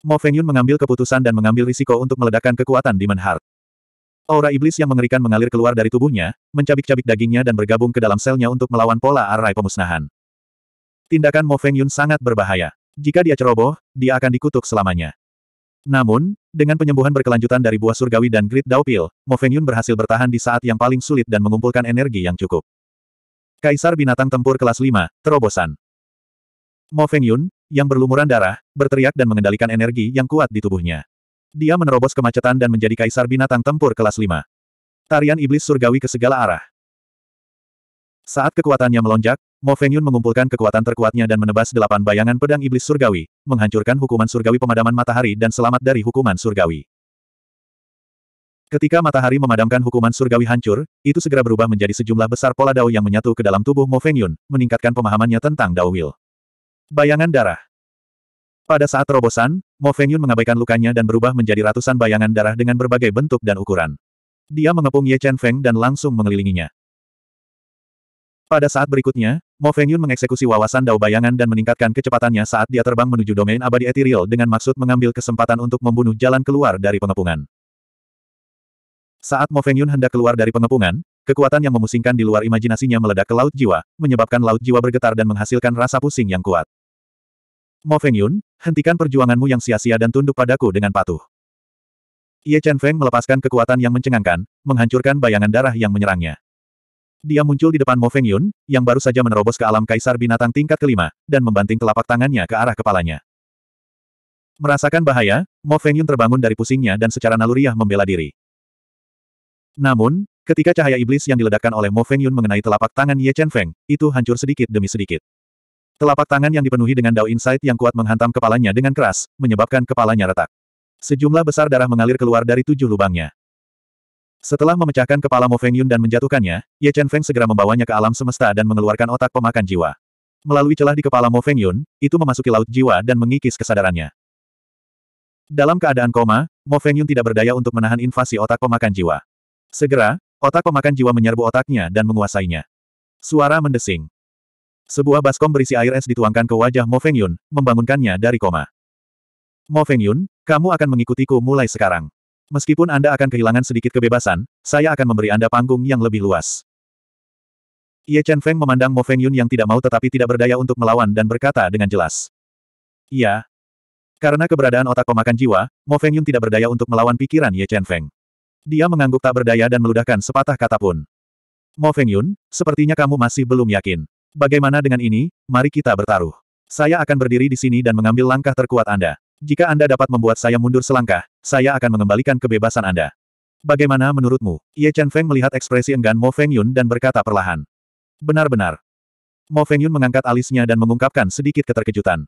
Mo Feng Yun mengambil keputusan dan mengambil risiko untuk meledakkan kekuatan Demon Heart. Aura iblis yang mengerikan mengalir keluar dari tubuhnya, mencabik-cabik dagingnya dan bergabung ke dalam selnya untuk melawan pola arai pemusnahan. Tindakan Mo Feng Yun sangat berbahaya. Jika dia ceroboh, dia akan dikutuk selamanya. Namun, dengan penyembuhan berkelanjutan dari buah surgawi dan grid daupil, Mo Feng berhasil bertahan di saat yang paling sulit dan mengumpulkan energi yang cukup. Kaisar binatang tempur kelas 5, terobosan. Mo Feng yang berlumuran darah, berteriak dan mengendalikan energi yang kuat di tubuhnya. Dia menerobos kemacetan dan menjadi kaisar binatang tempur kelas 5. Tarian iblis surgawi ke segala arah. Saat kekuatannya melonjak, Mo Fengyun mengumpulkan kekuatan terkuatnya dan menebas delapan bayangan pedang iblis surgawi, menghancurkan hukuman surgawi pemadaman matahari dan selamat dari hukuman surgawi. Ketika matahari memadamkan hukuman surgawi hancur, itu segera berubah menjadi sejumlah besar pola dao yang menyatu ke dalam tubuh Mo Fengyun, meningkatkan pemahamannya tentang dao will. Bayangan darah Pada saat terobosan, Mo Fengyun mengabaikan lukanya dan berubah menjadi ratusan bayangan darah dengan berbagai bentuk dan ukuran. Dia mengepung Ye Chen Feng dan langsung mengelilinginya. Pada saat berikutnya, Mo Yun mengeksekusi wawasan Dao bayangan dan meningkatkan kecepatannya saat dia terbang menuju domain abadi etiril dengan maksud mengambil kesempatan untuk membunuh jalan keluar dari pengepungan. Saat Mo Yun hendak keluar dari pengepungan, kekuatan yang memusingkan di luar imajinasinya meledak ke laut jiwa, menyebabkan laut jiwa bergetar dan menghasilkan rasa pusing yang kuat. Mo Yun, hentikan perjuanganmu yang sia-sia dan tunduk padaku dengan patuh. Ye Chen Feng melepaskan kekuatan yang mencengangkan, menghancurkan bayangan darah yang menyerangnya. Dia muncul di depan Mo Feng Yun, yang baru saja menerobos ke alam kaisar binatang tingkat kelima, dan membanting telapak tangannya ke arah kepalanya. Merasakan bahaya, Mo Feng Yun terbangun dari pusingnya dan secara naluriah membela diri. Namun, ketika cahaya iblis yang diledakkan oleh Mo Feng Yun mengenai telapak tangan Ye Chen Feng, itu hancur sedikit demi sedikit. Telapak tangan yang dipenuhi dengan Dao Insight yang kuat menghantam kepalanya dengan keras, menyebabkan kepalanya retak. Sejumlah besar darah mengalir keluar dari tujuh lubangnya. Setelah memecahkan kepala Mo Feng Yun dan menjatuhkannya, Ye Chen Feng segera membawanya ke alam semesta dan mengeluarkan otak pemakan jiwa. Melalui celah di kepala Mo Feng Yun, itu memasuki laut jiwa dan mengikis kesadarannya. Dalam keadaan koma, Mo Feng Yun tidak berdaya untuk menahan invasi otak pemakan jiwa. Segera, otak pemakan jiwa menyerbu otaknya dan menguasainya. Suara mendesing. Sebuah baskom berisi air es dituangkan ke wajah Mo Feng Yun, membangunkannya dari koma. Mo Feng Yun, kamu akan mengikutiku mulai sekarang. Meskipun Anda akan kehilangan sedikit kebebasan, saya akan memberi Anda panggung yang lebih luas. Ye Chen Feng memandang Mo Feng Yun yang tidak mau tetapi tidak berdaya untuk melawan dan berkata dengan jelas. Iya. Karena keberadaan otak pemakan jiwa, Mo Feng Yun tidak berdaya untuk melawan pikiran Ye Chen Feng. Dia mengangguk tak berdaya dan meludahkan sepatah kata pun. Mo Feng Yun, sepertinya kamu masih belum yakin. Bagaimana dengan ini, mari kita bertaruh. Saya akan berdiri di sini dan mengambil langkah terkuat Anda. Jika Anda dapat membuat saya mundur selangkah, saya akan mengembalikan kebebasan Anda. Bagaimana menurutmu? Ye Chen Feng melihat ekspresi enggan Mo Feng Yun dan berkata perlahan. Benar-benar. Mo Feng Yun mengangkat alisnya dan mengungkapkan sedikit keterkejutan.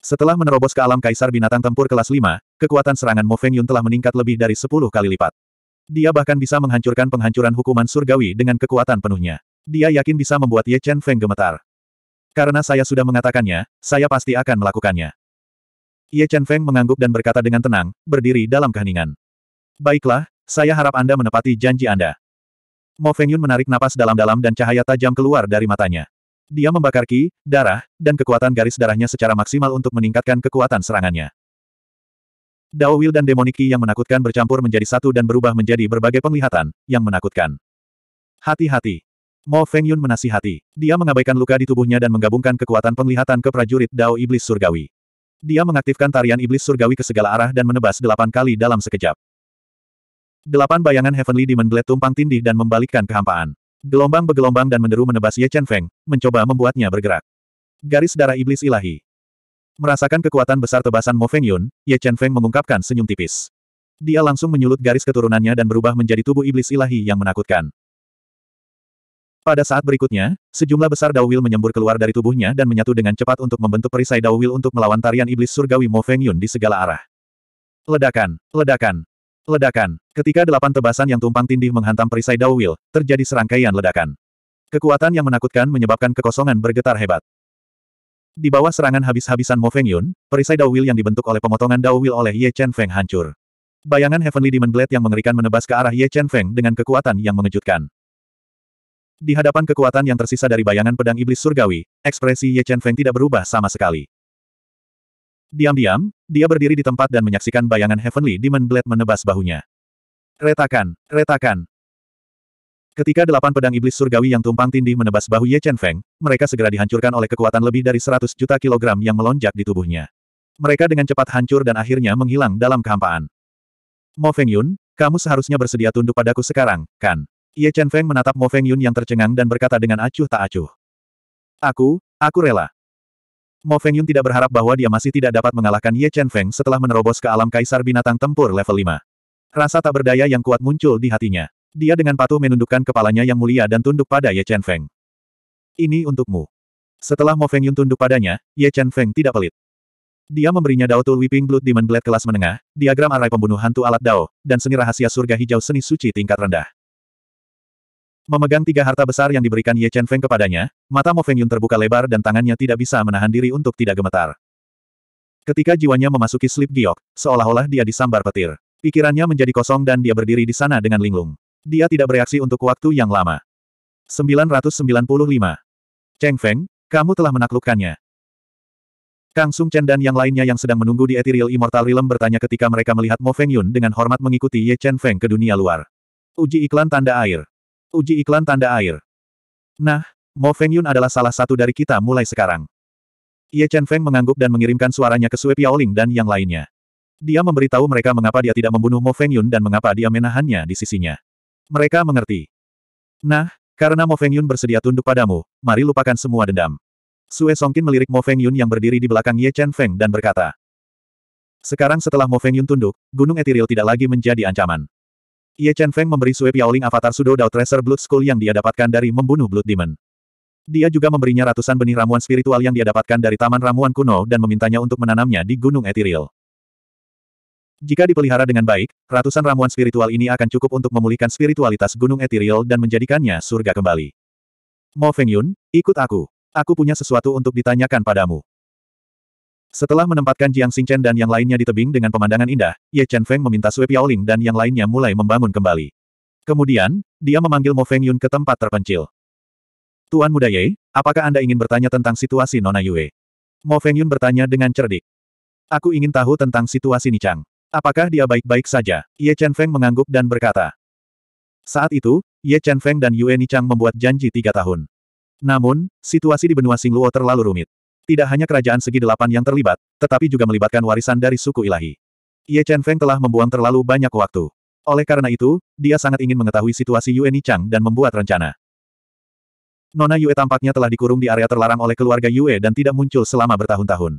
Setelah menerobos ke alam kaisar binatang tempur kelas 5, kekuatan serangan Mo Feng Yun telah meningkat lebih dari 10 kali lipat. Dia bahkan bisa menghancurkan penghancuran hukuman surgawi dengan kekuatan penuhnya. Dia yakin bisa membuat Ye Chen Feng gemetar. Karena saya sudah mengatakannya, saya pasti akan melakukannya. Ye Chen Feng mengangguk dan berkata dengan tenang, berdiri dalam keheningan. Baiklah, saya harap Anda menepati janji Anda. Mo Feng Yun menarik napas dalam-dalam dan cahaya tajam keluar dari matanya. Dia membakar ki, darah, dan kekuatan garis darahnya secara maksimal untuk meningkatkan kekuatan serangannya. Dao Will dan demonik ki yang menakutkan bercampur menjadi satu dan berubah menjadi berbagai penglihatan, yang menakutkan. Hati-hati. Mo Feng Yun menasihati. Dia mengabaikan luka di tubuhnya dan menggabungkan kekuatan penglihatan ke prajurit Dao Iblis Surgawi. Dia mengaktifkan tarian iblis surgawi ke segala arah dan menebas delapan kali dalam sekejap. Delapan bayangan Heavenly Demon Blade tumpang tindih dan membalikkan kehampaan. Gelombang begelombang dan menderu menebas Ye Chen Feng, mencoba membuatnya bergerak. Garis darah iblis ilahi. Merasakan kekuatan besar tebasan Mo Feng Yun, Ye Chen Feng mengungkapkan senyum tipis. Dia langsung menyulut garis keturunannya dan berubah menjadi tubuh iblis ilahi yang menakutkan. Pada saat berikutnya, sejumlah besar dawil menyembur keluar dari tubuhnya dan menyatu dengan cepat untuk membentuk perisai dawil untuk melawan tarian iblis surgawi Mo Feng Yun di segala arah. Ledakan, ledakan, ledakan. Ketika delapan tebasan yang tumpang tindih menghantam perisai dawil, terjadi serangkaian ledakan. Kekuatan yang menakutkan menyebabkan kekosongan bergetar hebat. Di bawah serangan habis-habisan Mo Feng Yun, perisai dawil yang dibentuk oleh pemotongan dawil oleh Ye Chen Feng hancur. Bayangan Heavenly Demon Blade yang mengerikan menebas ke arah Ye Chen Feng dengan kekuatan yang mengejutkan. Di hadapan kekuatan yang tersisa dari bayangan pedang iblis surgawi, ekspresi Ye Chen Feng tidak berubah sama sekali. Diam-diam, dia berdiri di tempat dan menyaksikan bayangan Heavenly Demon Blade menebas bahunya. Retakan, retakan. Ketika delapan pedang iblis surgawi yang tumpang tindih menebas bahu Ye Chen Feng, mereka segera dihancurkan oleh kekuatan lebih dari 100 juta kilogram yang melonjak di tubuhnya. Mereka dengan cepat hancur dan akhirnya menghilang dalam kehampaan. Mo Feng Yun, kamu seharusnya bersedia tunduk padaku sekarang, kan? Ye Chen Feng menatap Mo Feng Yun yang tercengang dan berkata dengan acuh tak acuh. Aku, aku rela. Mo Feng Yun tidak berharap bahwa dia masih tidak dapat mengalahkan Ye Chen Feng setelah menerobos ke alam kaisar binatang tempur level 5. Rasa tak berdaya yang kuat muncul di hatinya. Dia dengan patuh menundukkan kepalanya yang mulia dan tunduk pada Ye Chen Feng. Ini untukmu. Setelah Mo Feng Yun tunduk padanya, Ye Chen Feng tidak pelit. Dia memberinya Dao Tool Weeping Blood Demon Blade kelas menengah, diagram arai pembunuh hantu alat Dao, dan seni rahasia surga hijau seni suci tingkat rendah. Memegang tiga harta besar yang diberikan Ye Chen Feng kepadanya, mata Mo Feng Yun terbuka lebar dan tangannya tidak bisa menahan diri untuk tidak gemetar. Ketika jiwanya memasuki slip giok, seolah-olah dia disambar petir. Pikirannya menjadi kosong dan dia berdiri di sana dengan linglung. Dia tidak bereaksi untuk waktu yang lama. 995. Cheng Feng, kamu telah menaklukkannya. Kang Sung Chen dan yang lainnya yang sedang menunggu di Ethereal Immortal Realm bertanya ketika mereka melihat Mo Feng Yun dengan hormat mengikuti Ye Chen Feng ke dunia luar. Uji iklan tanda air. Uji iklan tanda air. Nah, Mo Feng Yun adalah salah satu dari kita mulai sekarang. Ye Chen Feng mengangguk dan mengirimkan suaranya ke Sue Piaoling dan yang lainnya. Dia memberitahu mereka mengapa dia tidak membunuh Mo Feng Yun dan mengapa dia menahannya di sisinya. Mereka mengerti. Nah, karena Mo Feng Yun bersedia tunduk padamu, mari lupakan semua dendam. Sue Songkin melirik Mo Feng Yun yang berdiri di belakang Ye Chen Feng dan berkata, sekarang setelah Mo Feng Yun tunduk, Gunung Etiril tidak lagi menjadi ancaman. Ye Chen Feng memberi Sue Piaoling avatar Sudo Dao Tracer Blood Skull yang dia dapatkan dari membunuh Blood Demon. Dia juga memberinya ratusan benih ramuan spiritual yang dia dapatkan dari Taman Ramuan Kuno dan memintanya untuk menanamnya di Gunung Ethereal. Jika dipelihara dengan baik, ratusan ramuan spiritual ini akan cukup untuk memulihkan spiritualitas Gunung Ethereal dan menjadikannya surga kembali. Mo Yun, ikut aku. Aku punya sesuatu untuk ditanyakan padamu. Setelah menempatkan Jiang Xingchen dan yang lainnya di tebing dengan pemandangan indah, Ye Chen Feng meminta Sui Piaoling dan yang lainnya mulai membangun kembali. Kemudian, dia memanggil Mo Feng Yun ke tempat terpencil. Tuan Muda Ye, apakah Anda ingin bertanya tentang situasi Nona Yue? Mo Feng Yun bertanya dengan cerdik. Aku ingin tahu tentang situasi Ni Chang. Apakah dia baik-baik saja? Ye Chen Feng mengangguk dan berkata. Saat itu, Ye Chen Feng dan Yue Ni Chang membuat janji tiga tahun. Namun, situasi di benua Singluo terlalu rumit. Tidak hanya kerajaan segi delapan yang terlibat, tetapi juga melibatkan warisan dari suku ilahi. Ye Chen Feng telah membuang terlalu banyak waktu. Oleh karena itu, dia sangat ingin mengetahui situasi Yue Ni Chang dan membuat rencana. Nona Yue tampaknya telah dikurung di area terlarang oleh keluarga Yue dan tidak muncul selama bertahun-tahun.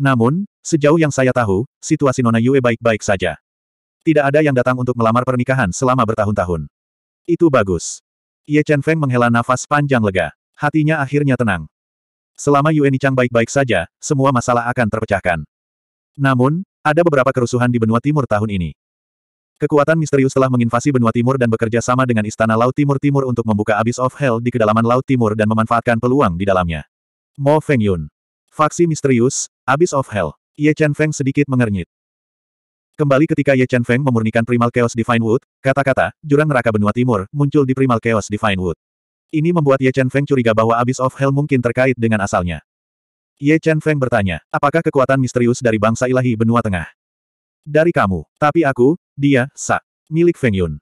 Namun, sejauh yang saya tahu, situasi Nona Yue baik-baik saja. Tidak ada yang datang untuk melamar pernikahan selama bertahun-tahun. Itu bagus. Ye Chen Feng menghela nafas panjang lega. Hatinya akhirnya tenang. Selama Yueni Chang baik-baik saja, semua masalah akan terpecahkan. Namun, ada beberapa kerusuhan di benua timur tahun ini. Kekuatan misterius telah menginvasi benua timur dan bekerja sama dengan Istana Laut Timur-Timur untuk membuka Abyss of Hell di kedalaman Laut Timur dan memanfaatkan peluang di dalamnya. Mo Feng Yun. Faksi misterius, Abyss of Hell. Ye Chen Feng sedikit mengernyit. Kembali ketika Ye Chen Feng memurnikan Primal Chaos Divine Wood, kata-kata, jurang neraka benua timur, muncul di Primal Chaos Divine Wood. Ini membuat Ye Chen Feng curiga bahwa Abyss of Hell mungkin terkait dengan asalnya. Ye Chen Feng bertanya, apakah kekuatan misterius dari bangsa ilahi benua tengah? Dari kamu, tapi aku, dia, Sa, milik Feng Yun.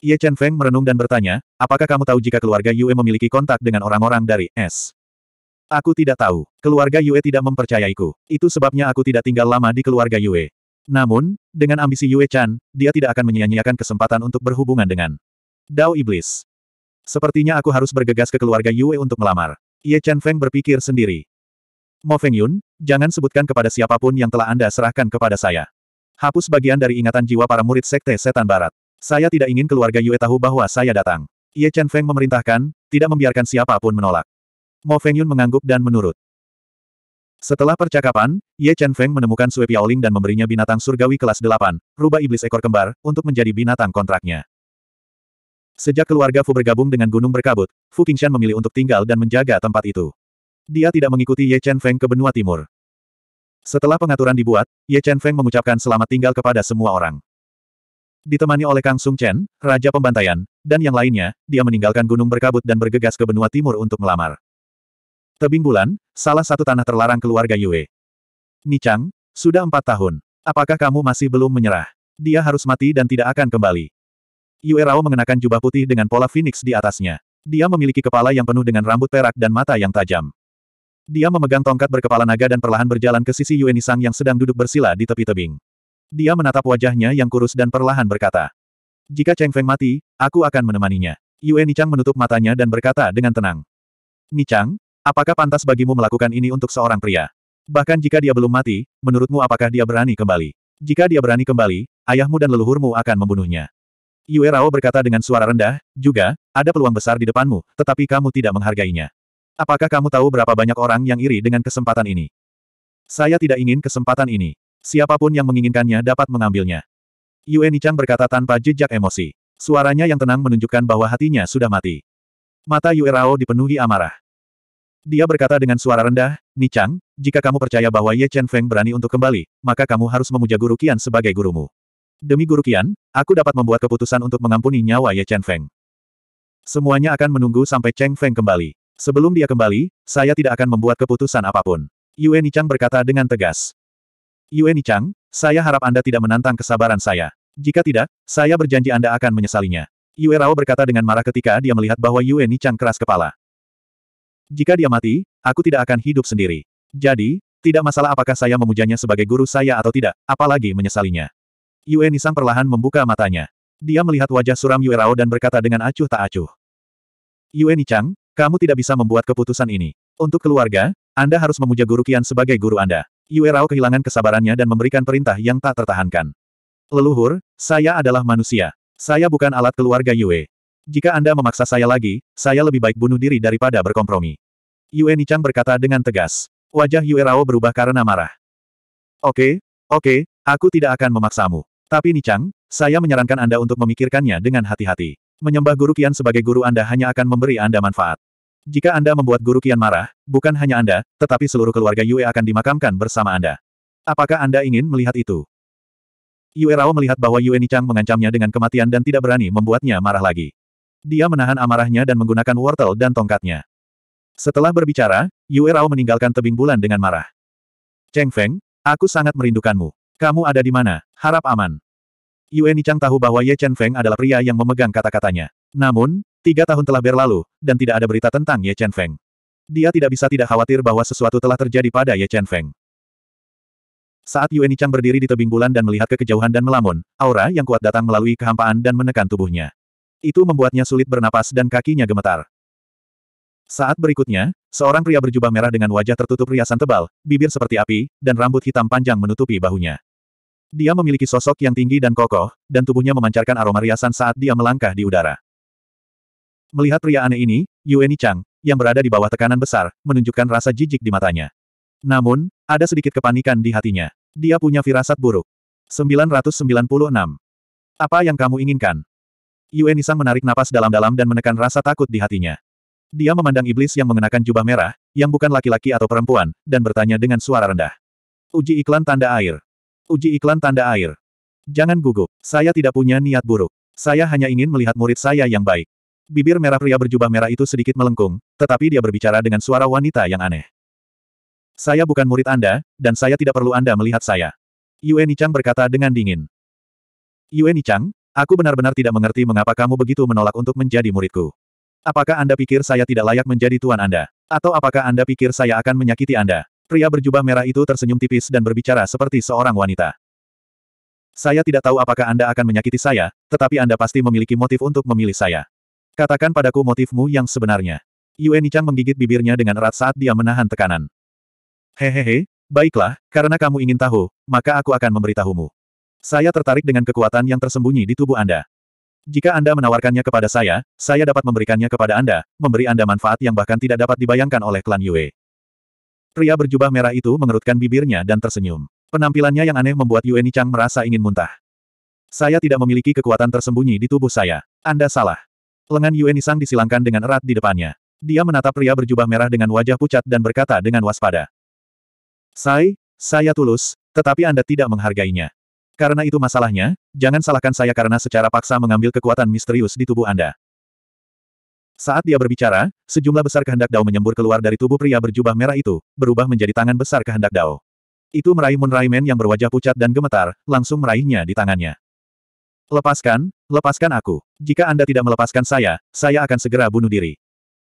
Ye Chen Feng merenung dan bertanya, apakah kamu tahu jika keluarga Yue memiliki kontak dengan orang-orang dari S? Aku tidak tahu. Keluarga Yue tidak mempercayaiku. Itu sebabnya aku tidak tinggal lama di keluarga Yue. Namun, dengan ambisi Yue Chan, dia tidak akan menyia-nyiakan kesempatan untuk berhubungan dengan Dao Iblis. Sepertinya aku harus bergegas ke keluarga Yue untuk melamar. Ye Chen Feng berpikir sendiri. Mo Feng Yun, jangan sebutkan kepada siapapun yang telah Anda serahkan kepada saya. Hapus bagian dari ingatan jiwa para murid Sekte Setan Barat. Saya tidak ingin keluarga Yue tahu bahwa saya datang. Ye Chen Feng memerintahkan, tidak membiarkan siapapun menolak. Mo Feng Yun mengangguk dan menurut. Setelah percakapan, Ye Chen Feng menemukan Sui Piaoling dan memberinya binatang surgawi kelas 8, rubah iblis ekor kembar, untuk menjadi binatang kontraknya. Sejak keluarga Fu bergabung dengan Gunung Berkabut, Fu Qingshan memilih untuk tinggal dan menjaga tempat itu. Dia tidak mengikuti Ye Chen Feng ke benua timur. Setelah pengaturan dibuat, Ye Chen Feng mengucapkan selamat tinggal kepada semua orang. Ditemani oleh Kang Sung Chen, Raja Pembantaian, dan yang lainnya, dia meninggalkan Gunung Berkabut dan bergegas ke benua timur untuk melamar. Tebing bulan, salah satu tanah terlarang keluarga Yue. Ni Chang, sudah empat tahun. Apakah kamu masih belum menyerah? Dia harus mati dan tidak akan kembali. Yue Rao mengenakan jubah putih dengan pola phoenix di atasnya. Dia memiliki kepala yang penuh dengan rambut perak dan mata yang tajam. Dia memegang tongkat berkepala naga dan perlahan berjalan ke sisi Yue Nisang yang sedang duduk bersila di tepi tebing. Dia menatap wajahnya yang kurus dan perlahan berkata, Jika Cheng Feng mati, aku akan menemaninya. Yue Nichang menutup matanya dan berkata dengan tenang, Nichang, apakah pantas bagimu melakukan ini untuk seorang pria? Bahkan jika dia belum mati, menurutmu apakah dia berani kembali? Jika dia berani kembali, ayahmu dan leluhurmu akan membunuhnya. Yue Rao berkata dengan suara rendah, juga, ada peluang besar di depanmu, tetapi kamu tidak menghargainya. Apakah kamu tahu berapa banyak orang yang iri dengan kesempatan ini? Saya tidak ingin kesempatan ini. Siapapun yang menginginkannya dapat mengambilnya. Yue Nichang berkata tanpa jejak emosi. Suaranya yang tenang menunjukkan bahwa hatinya sudah mati. Mata Yue Rao dipenuhi amarah. Dia berkata dengan suara rendah, Nichang, jika kamu percaya bahwa Ye Chen Feng berani untuk kembali, maka kamu harus memuja guru Qian sebagai gurumu. Demi Guru Qian, aku dapat membuat keputusan untuk mengampuni nyawa Ye Chen Feng. Semuanya akan menunggu sampai Cheng Feng kembali. Sebelum dia kembali, saya tidak akan membuat keputusan apapun. Yue Nichang berkata dengan tegas. Yue Nichang, saya harap Anda tidak menantang kesabaran saya. Jika tidak, saya berjanji Anda akan menyesalinya. Yue Rao berkata dengan marah ketika dia melihat bahwa Yue Nichang keras kepala. Jika dia mati, aku tidak akan hidup sendiri. Jadi, tidak masalah apakah saya memujanya sebagai guru saya atau tidak, apalagi menyesalinya. Yue Nisang perlahan membuka matanya. Dia melihat wajah suram Yue Rao dan berkata dengan acuh tak acuh. Yue Nichang, kamu tidak bisa membuat keputusan ini. Untuk keluarga, Anda harus memuja Guru Kian sebagai guru Anda. Yue Rao kehilangan kesabarannya dan memberikan perintah yang tak tertahankan. Leluhur, saya adalah manusia. Saya bukan alat keluarga Yue. Jika Anda memaksa saya lagi, saya lebih baik bunuh diri daripada berkompromi. Yue Nichang berkata dengan tegas. Wajah Yue Rao berubah karena marah. Oke, okay, oke, okay, aku tidak akan memaksamu. Tapi Nichang, saya menyarankan Anda untuk memikirkannya dengan hati-hati. Menyembah Guru Kian sebagai guru Anda hanya akan memberi Anda manfaat. Jika Anda membuat Guru Kian marah, bukan hanya Anda, tetapi seluruh keluarga Yue akan dimakamkan bersama Anda. Apakah Anda ingin melihat itu? Yue Rao melihat bahwa Yue Nichang mengancamnya dengan kematian dan tidak berani membuatnya marah lagi. Dia menahan amarahnya dan menggunakan wortel dan tongkatnya. Setelah berbicara, Yue Rao meninggalkan tebing bulan dengan marah. Cheng Feng, aku sangat merindukanmu. Kamu ada di mana? Harap aman. Yue Nichang tahu bahwa Ye Chen Feng adalah pria yang memegang kata-katanya. Namun, tiga tahun telah berlalu, dan tidak ada berita tentang Ye Chen Feng. Dia tidak bisa tidak khawatir bahwa sesuatu telah terjadi pada Ye Chen Feng. Saat Yue Nichang berdiri di tebing bulan dan melihat ke kejauhan dan melamun, aura yang kuat datang melalui kehampaan dan menekan tubuhnya. Itu membuatnya sulit bernapas dan kakinya gemetar. Saat berikutnya, seorang pria berjubah merah dengan wajah tertutup riasan tebal, bibir seperti api, dan rambut hitam panjang menutupi bahunya. Dia memiliki sosok yang tinggi dan kokoh, dan tubuhnya memancarkan aroma riasan saat dia melangkah di udara. Melihat pria aneh ini, Yueni Chang, yang berada di bawah tekanan besar, menunjukkan rasa jijik di matanya. Namun, ada sedikit kepanikan di hatinya. Dia punya firasat buruk. 996. Apa yang kamu inginkan? Yueni Sang menarik napas dalam-dalam dan menekan rasa takut di hatinya. Dia memandang iblis yang mengenakan jubah merah, yang bukan laki-laki atau perempuan, dan bertanya dengan suara rendah. Uji iklan tanda air. Uji iklan tanda air. Jangan gugup. Saya tidak punya niat buruk. Saya hanya ingin melihat murid saya yang baik. Bibir merah pria berjubah merah itu sedikit melengkung, tetapi dia berbicara dengan suara wanita yang aneh. Saya bukan murid Anda, dan saya tidak perlu Anda melihat saya. Yue Nichang berkata dengan dingin. Yue Nichang, aku benar-benar tidak mengerti mengapa kamu begitu menolak untuk menjadi muridku. Apakah Anda pikir saya tidak layak menjadi tuan Anda? Atau apakah Anda pikir saya akan menyakiti Anda? Pria berjubah merah itu tersenyum tipis dan berbicara seperti seorang wanita. Saya tidak tahu apakah Anda akan menyakiti saya, tetapi Anda pasti memiliki motif untuk memilih saya. Katakan padaku motifmu yang sebenarnya. Yue Nichang menggigit bibirnya dengan erat saat dia menahan tekanan. Hehehe, baiklah, karena kamu ingin tahu, maka aku akan memberitahumu. Saya tertarik dengan kekuatan yang tersembunyi di tubuh Anda. Jika Anda menawarkannya kepada saya, saya dapat memberikannya kepada Anda, memberi Anda manfaat yang bahkan tidak dapat dibayangkan oleh klan Yue. Pria berjubah merah itu mengerutkan bibirnya dan tersenyum. Penampilannya yang aneh membuat Yueni Chang merasa ingin muntah. Saya tidak memiliki kekuatan tersembunyi di tubuh saya. Anda salah. Lengan Yueni Sang disilangkan dengan erat di depannya. Dia menatap pria berjubah merah dengan wajah pucat dan berkata dengan waspada. Sai, saya tulus, tetapi Anda tidak menghargainya. Karena itu masalahnya, jangan salahkan saya karena secara paksa mengambil kekuatan misterius di tubuh Anda. Saat dia berbicara, sejumlah besar kehendak Dao menyembur keluar dari tubuh pria berjubah merah itu, berubah menjadi tangan besar kehendak Dao. Itu meraih Moon Raimen yang berwajah pucat dan gemetar, langsung meraihnya di tangannya. Lepaskan, lepaskan aku. Jika Anda tidak melepaskan saya, saya akan segera bunuh diri.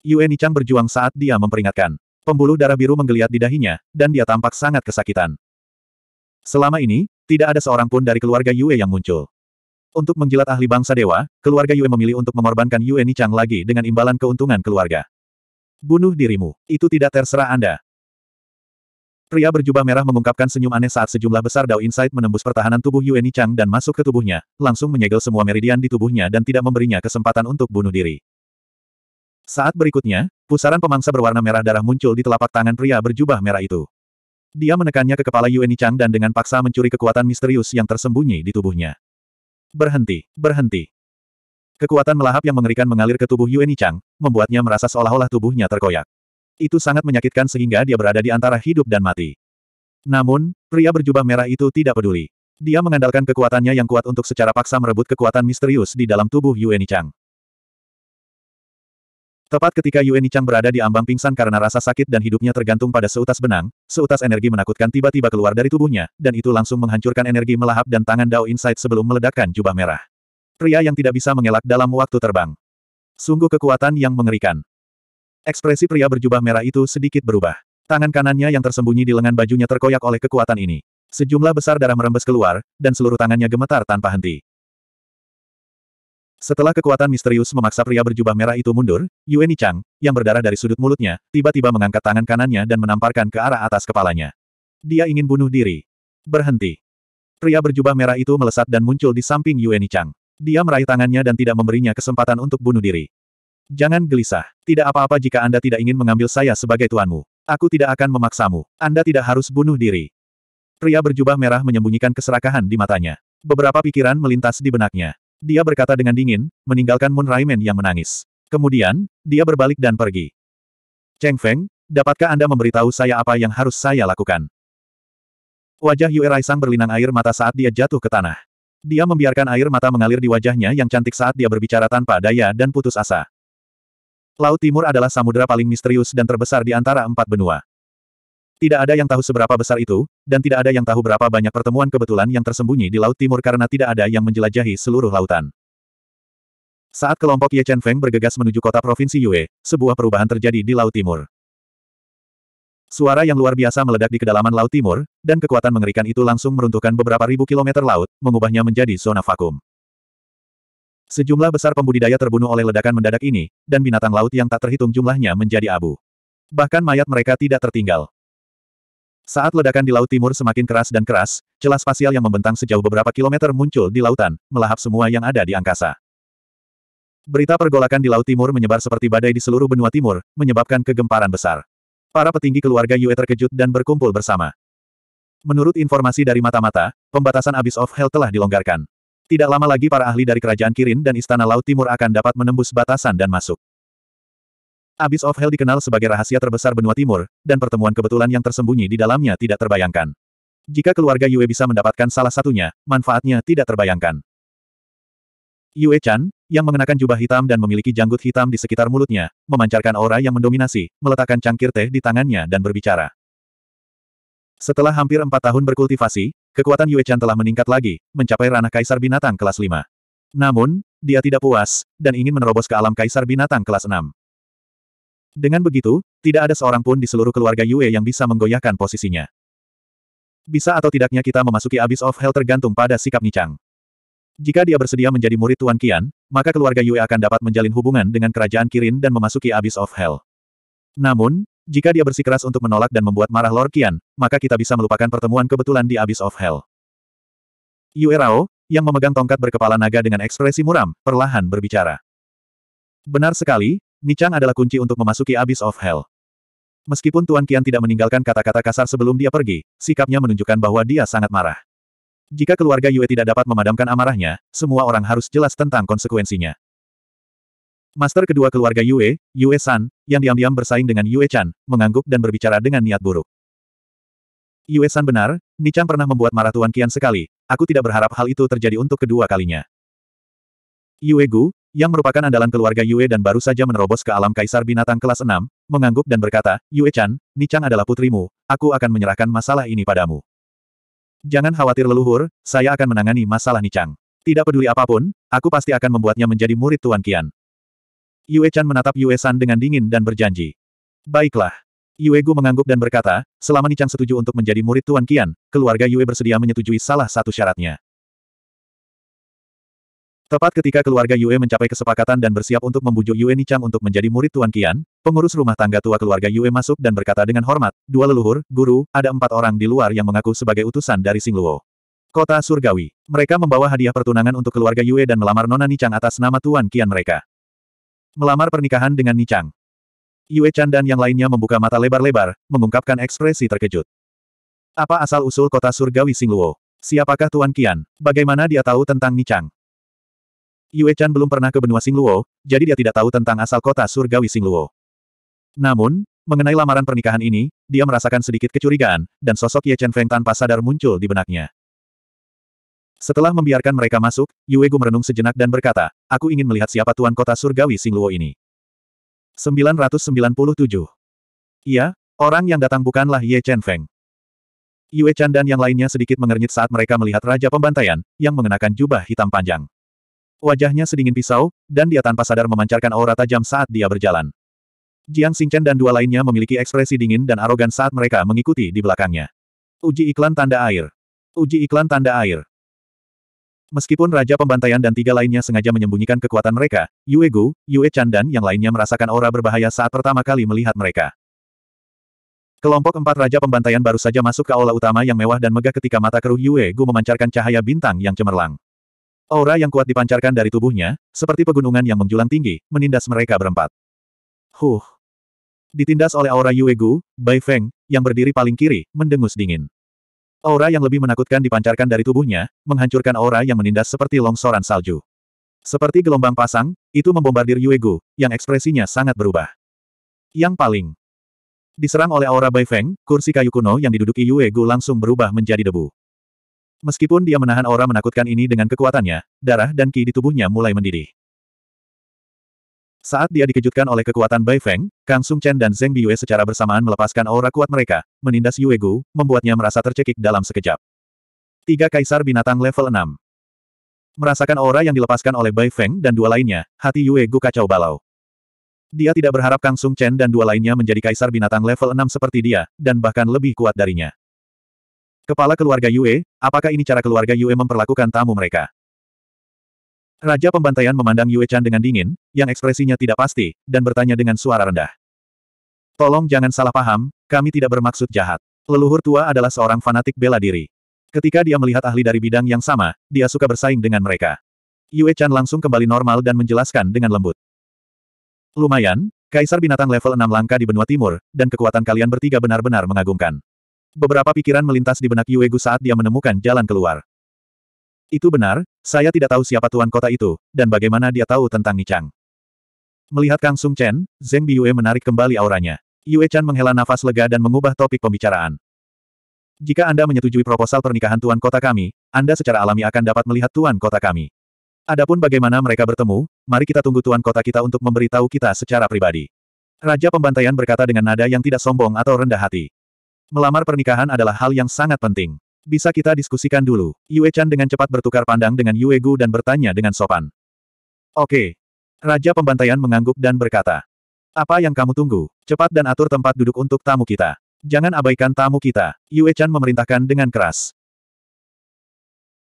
Yue Nichang berjuang saat dia memperingatkan. Pembuluh darah biru menggeliat di dahinya, dan dia tampak sangat kesakitan. Selama ini, tidak ada seorang pun dari keluarga Yue yang muncul. Untuk menjilat ahli bangsa dewa, keluarga Yue memilih untuk mengorbankan Yue Nichang lagi dengan imbalan keuntungan keluarga. Bunuh dirimu, itu tidak terserah Anda. Pria berjubah merah mengungkapkan senyum aneh saat sejumlah besar Dao Insight menembus pertahanan tubuh Yue Nichang dan masuk ke tubuhnya, langsung menyegel semua meridian di tubuhnya dan tidak memberinya kesempatan untuk bunuh diri. Saat berikutnya, pusaran pemangsa berwarna merah darah muncul di telapak tangan pria berjubah merah itu. Dia menekannya ke kepala Yue Nichang dan dengan paksa mencuri kekuatan misterius yang tersembunyi di tubuhnya. Berhenti, berhenti. Kekuatan melahap yang mengerikan mengalir ke tubuh Yuan Chang, membuatnya merasa seolah-olah tubuhnya terkoyak. Itu sangat menyakitkan sehingga dia berada di antara hidup dan mati. Namun, pria berjubah merah itu tidak peduli. Dia mengandalkan kekuatannya yang kuat untuk secara paksa merebut kekuatan misterius di dalam tubuh Yuan Chang. Tepat ketika Yue Nichang berada di ambang pingsan karena rasa sakit dan hidupnya tergantung pada seutas benang, seutas energi menakutkan tiba-tiba keluar dari tubuhnya, dan itu langsung menghancurkan energi melahap dan tangan Dao Insight sebelum meledakkan jubah merah. Pria yang tidak bisa mengelak dalam waktu terbang. Sungguh kekuatan yang mengerikan. Ekspresi pria berjubah merah itu sedikit berubah. Tangan kanannya yang tersembunyi di lengan bajunya terkoyak oleh kekuatan ini. Sejumlah besar darah merembes keluar, dan seluruh tangannya gemetar tanpa henti. Setelah kekuatan misterius memaksa pria berjubah merah itu mundur, Yueni Chang, yang berdarah dari sudut mulutnya, tiba-tiba mengangkat tangan kanannya dan menamparkan ke arah atas kepalanya. Dia ingin bunuh diri. Berhenti. Pria berjubah merah itu melesat dan muncul di samping Yueni Chang. Dia meraih tangannya dan tidak memberinya kesempatan untuk bunuh diri. Jangan gelisah. Tidak apa-apa jika Anda tidak ingin mengambil saya sebagai tuanmu. Aku tidak akan memaksamu. Anda tidak harus bunuh diri. Pria berjubah merah menyembunyikan keserakahan di matanya. Beberapa pikiran melintas di benaknya. Dia berkata dengan dingin, meninggalkan Moon Raimen yang menangis. Kemudian, dia berbalik dan pergi. Cheng Feng, dapatkah Anda memberitahu saya apa yang harus saya lakukan? Wajah Yue Raisang berlinang air mata saat dia jatuh ke tanah. Dia membiarkan air mata mengalir di wajahnya yang cantik saat dia berbicara tanpa daya dan putus asa. Laut Timur adalah samudera paling misterius dan terbesar di antara empat benua. Tidak ada yang tahu seberapa besar itu, dan tidak ada yang tahu berapa banyak pertemuan kebetulan yang tersembunyi di Laut Timur karena tidak ada yang menjelajahi seluruh lautan. Saat kelompok Ye Chen Feng bergegas menuju kota Provinsi Yue, sebuah perubahan terjadi di Laut Timur. Suara yang luar biasa meledak di kedalaman Laut Timur, dan kekuatan mengerikan itu langsung meruntuhkan beberapa ribu kilometer laut, mengubahnya menjadi zona vakum. Sejumlah besar pembudidaya terbunuh oleh ledakan mendadak ini, dan binatang laut yang tak terhitung jumlahnya menjadi abu. Bahkan mayat mereka tidak tertinggal. Saat ledakan di Laut Timur semakin keras dan keras, celah spasial yang membentang sejauh beberapa kilometer muncul di lautan, melahap semua yang ada di angkasa. Berita pergolakan di Laut Timur menyebar seperti badai di seluruh benua timur, menyebabkan kegemparan besar. Para petinggi keluarga Yue terkejut dan berkumpul bersama. Menurut informasi dari mata-mata, pembatasan Abyss of Hell telah dilonggarkan. Tidak lama lagi para ahli dari kerajaan Kirin dan Istana Laut Timur akan dapat menembus batasan dan masuk. Abyss of Hell dikenal sebagai rahasia terbesar benua timur, dan pertemuan kebetulan yang tersembunyi di dalamnya tidak terbayangkan. Jika keluarga Yue bisa mendapatkan salah satunya, manfaatnya tidak terbayangkan. Yue Chan, yang mengenakan jubah hitam dan memiliki janggut hitam di sekitar mulutnya, memancarkan aura yang mendominasi, meletakkan cangkir teh di tangannya dan berbicara. Setelah hampir empat tahun berkultivasi, kekuatan Yue Chan telah meningkat lagi, mencapai ranah kaisar binatang kelas 5. Namun, dia tidak puas, dan ingin menerobos ke alam kaisar binatang kelas 6. Dengan begitu, tidak ada seorang pun di seluruh keluarga Yue yang bisa menggoyahkan posisinya. Bisa atau tidaknya kita memasuki Abyss of Hell tergantung pada sikap Nichang. Jika dia bersedia menjadi murid Tuan Qian, maka keluarga Yue akan dapat menjalin hubungan dengan kerajaan Kirin dan memasuki Abyss of Hell. Namun, jika dia bersikeras untuk menolak dan membuat marah Lord Qian, maka kita bisa melupakan pertemuan kebetulan di Abyss of Hell. Yue Rao, yang memegang tongkat berkepala naga dengan ekspresi muram, perlahan berbicara. Benar sekali, Nichang adalah kunci untuk memasuki Abyss of Hell. Meskipun Tuan Kian tidak meninggalkan kata-kata kasar sebelum dia pergi, sikapnya menunjukkan bahwa dia sangat marah. Jika keluarga Yue tidak dapat memadamkan amarahnya, semua orang harus jelas tentang konsekuensinya. Master kedua keluarga Yue, Yue San, yang diam-diam bersaing dengan Yue Chan, mengangguk dan berbicara dengan niat buruk. Yue San benar, Nichang pernah membuat marah Tuan Kian sekali, aku tidak berharap hal itu terjadi untuk kedua kalinya. Yue Gu, yang merupakan andalan keluarga Yue dan baru saja menerobos ke alam kaisar binatang kelas 6, mengangguk dan berkata, Yue-chan, Nichang adalah putrimu, aku akan menyerahkan masalah ini padamu. Jangan khawatir leluhur, saya akan menangani masalah Nichang. Tidak peduli apapun, aku pasti akan membuatnya menjadi murid Tuan Kian. Yue-chan menatap Yue-san dengan dingin dan berjanji. Baiklah. Yue-gu mengangguk dan berkata, selama Nichang setuju untuk menjadi murid Tuan Kian, keluarga Yue bersedia menyetujui salah satu syaratnya. Tepat ketika keluarga Yue mencapai kesepakatan dan bersiap untuk membujuk Yue Nichang untuk menjadi murid Tuan Qian, pengurus rumah tangga tua keluarga Yue masuk dan berkata dengan hormat, dua leluhur, guru, ada empat orang di luar yang mengaku sebagai utusan dari Singluo. Kota Surgawi. Mereka membawa hadiah pertunangan untuk keluarga Yue dan melamar Nona Nichang atas nama Tuan Qian mereka. Melamar pernikahan dengan Nichang. Yue Chan dan yang lainnya membuka mata lebar-lebar, mengungkapkan ekspresi terkejut. Apa asal-usul kota Surgawi Singluo? Siapakah Tuan Qian? Bagaimana dia tahu tentang Nichang? Yue Chan belum pernah ke benua Singluo, jadi dia tidak tahu tentang asal kota surgawi Singluo. Namun, mengenai lamaran pernikahan ini, dia merasakan sedikit kecurigaan, dan sosok Ye Chen Feng tanpa sadar muncul di benaknya. Setelah membiarkan mereka masuk, Yue Gu merenung sejenak dan berkata, aku ingin melihat siapa tuan kota surgawi Singluo ini. 997. Iya, orang yang datang bukanlah Ye Chen Feng. Yue Chan dan yang lainnya sedikit mengernyit saat mereka melihat Raja Pembantaian, yang mengenakan jubah hitam panjang. Wajahnya sedingin pisau, dan dia tanpa sadar memancarkan aura tajam saat dia berjalan. Jiang Xingchen dan dua lainnya memiliki ekspresi dingin dan arogan saat mereka mengikuti di belakangnya. Uji iklan tanda air. Uji iklan tanda air. Meskipun Raja Pembantaian dan tiga lainnya sengaja menyembunyikan kekuatan mereka, Yue Gu, Yue Chan dan yang lainnya merasakan aura berbahaya saat pertama kali melihat mereka. Kelompok empat Raja Pembantaian baru saja masuk ke aula utama yang mewah dan megah ketika mata keruh Yue Gu memancarkan cahaya bintang yang cemerlang. Aura yang kuat dipancarkan dari tubuhnya, seperti pegunungan yang menjulang tinggi, menindas mereka berempat. Huh. Ditindas oleh aura Yuegu, Bai Feng, yang berdiri paling kiri, mendengus dingin. Aura yang lebih menakutkan dipancarkan dari tubuhnya, menghancurkan aura yang menindas seperti longsoran salju. Seperti gelombang pasang, itu membombardir Yuegu, yang ekspresinya sangat berubah. Yang paling diserang oleh aura Bai Feng, kursi kayu kuno yang diduduki Yuegu langsung berubah menjadi debu. Meskipun dia menahan aura menakutkan ini dengan kekuatannya, darah dan ki di tubuhnya mulai mendidih. Saat dia dikejutkan oleh kekuatan Bai Feng, Kang Sung Chen dan Zeng Biyue secara bersamaan melepaskan aura kuat mereka, menindas Yue Gu, membuatnya merasa tercekik dalam sekejap. Tiga Kaisar Binatang level 6 Merasakan aura yang dilepaskan oleh Bai Feng dan dua lainnya, hati Yue Gu kacau balau. Dia tidak berharap Kang Sung Chen dan dua lainnya menjadi Kaisar Binatang level 6 seperti dia, dan bahkan lebih kuat darinya. Kepala keluarga Yue, apakah ini cara keluarga Yue memperlakukan tamu mereka? Raja pembantaian memandang Yue Chan dengan dingin, yang ekspresinya tidak pasti, dan bertanya dengan suara rendah. Tolong jangan salah paham, kami tidak bermaksud jahat. Leluhur tua adalah seorang fanatik bela diri. Ketika dia melihat ahli dari bidang yang sama, dia suka bersaing dengan mereka. Yue Chan langsung kembali normal dan menjelaskan dengan lembut. Lumayan, Kaisar binatang level 6 langka di benua timur, dan kekuatan kalian bertiga benar-benar mengagumkan. Beberapa pikiran melintas di benak Yuegu saat dia menemukan jalan keluar. Itu benar, saya tidak tahu siapa tuan kota itu, dan bagaimana dia tahu tentang Nichang. Melihat Kang Sung Chen, Zeng Biyue menarik kembali auranya. Yue Chan menghela nafas lega dan mengubah topik pembicaraan. Jika Anda menyetujui proposal pernikahan tuan kota kami, Anda secara alami akan dapat melihat tuan kota kami. Adapun bagaimana mereka bertemu, mari kita tunggu tuan kota kita untuk memberitahu kita secara pribadi. Raja Pembantaian berkata dengan nada yang tidak sombong atau rendah hati. Melamar pernikahan adalah hal yang sangat penting. Bisa kita diskusikan dulu. Yue Chan dengan cepat bertukar pandang dengan Yue Gu dan bertanya dengan sopan. Oke. Raja pembantaian mengangguk dan berkata. Apa yang kamu tunggu? Cepat dan atur tempat duduk untuk tamu kita. Jangan abaikan tamu kita. Yue Chan memerintahkan dengan keras.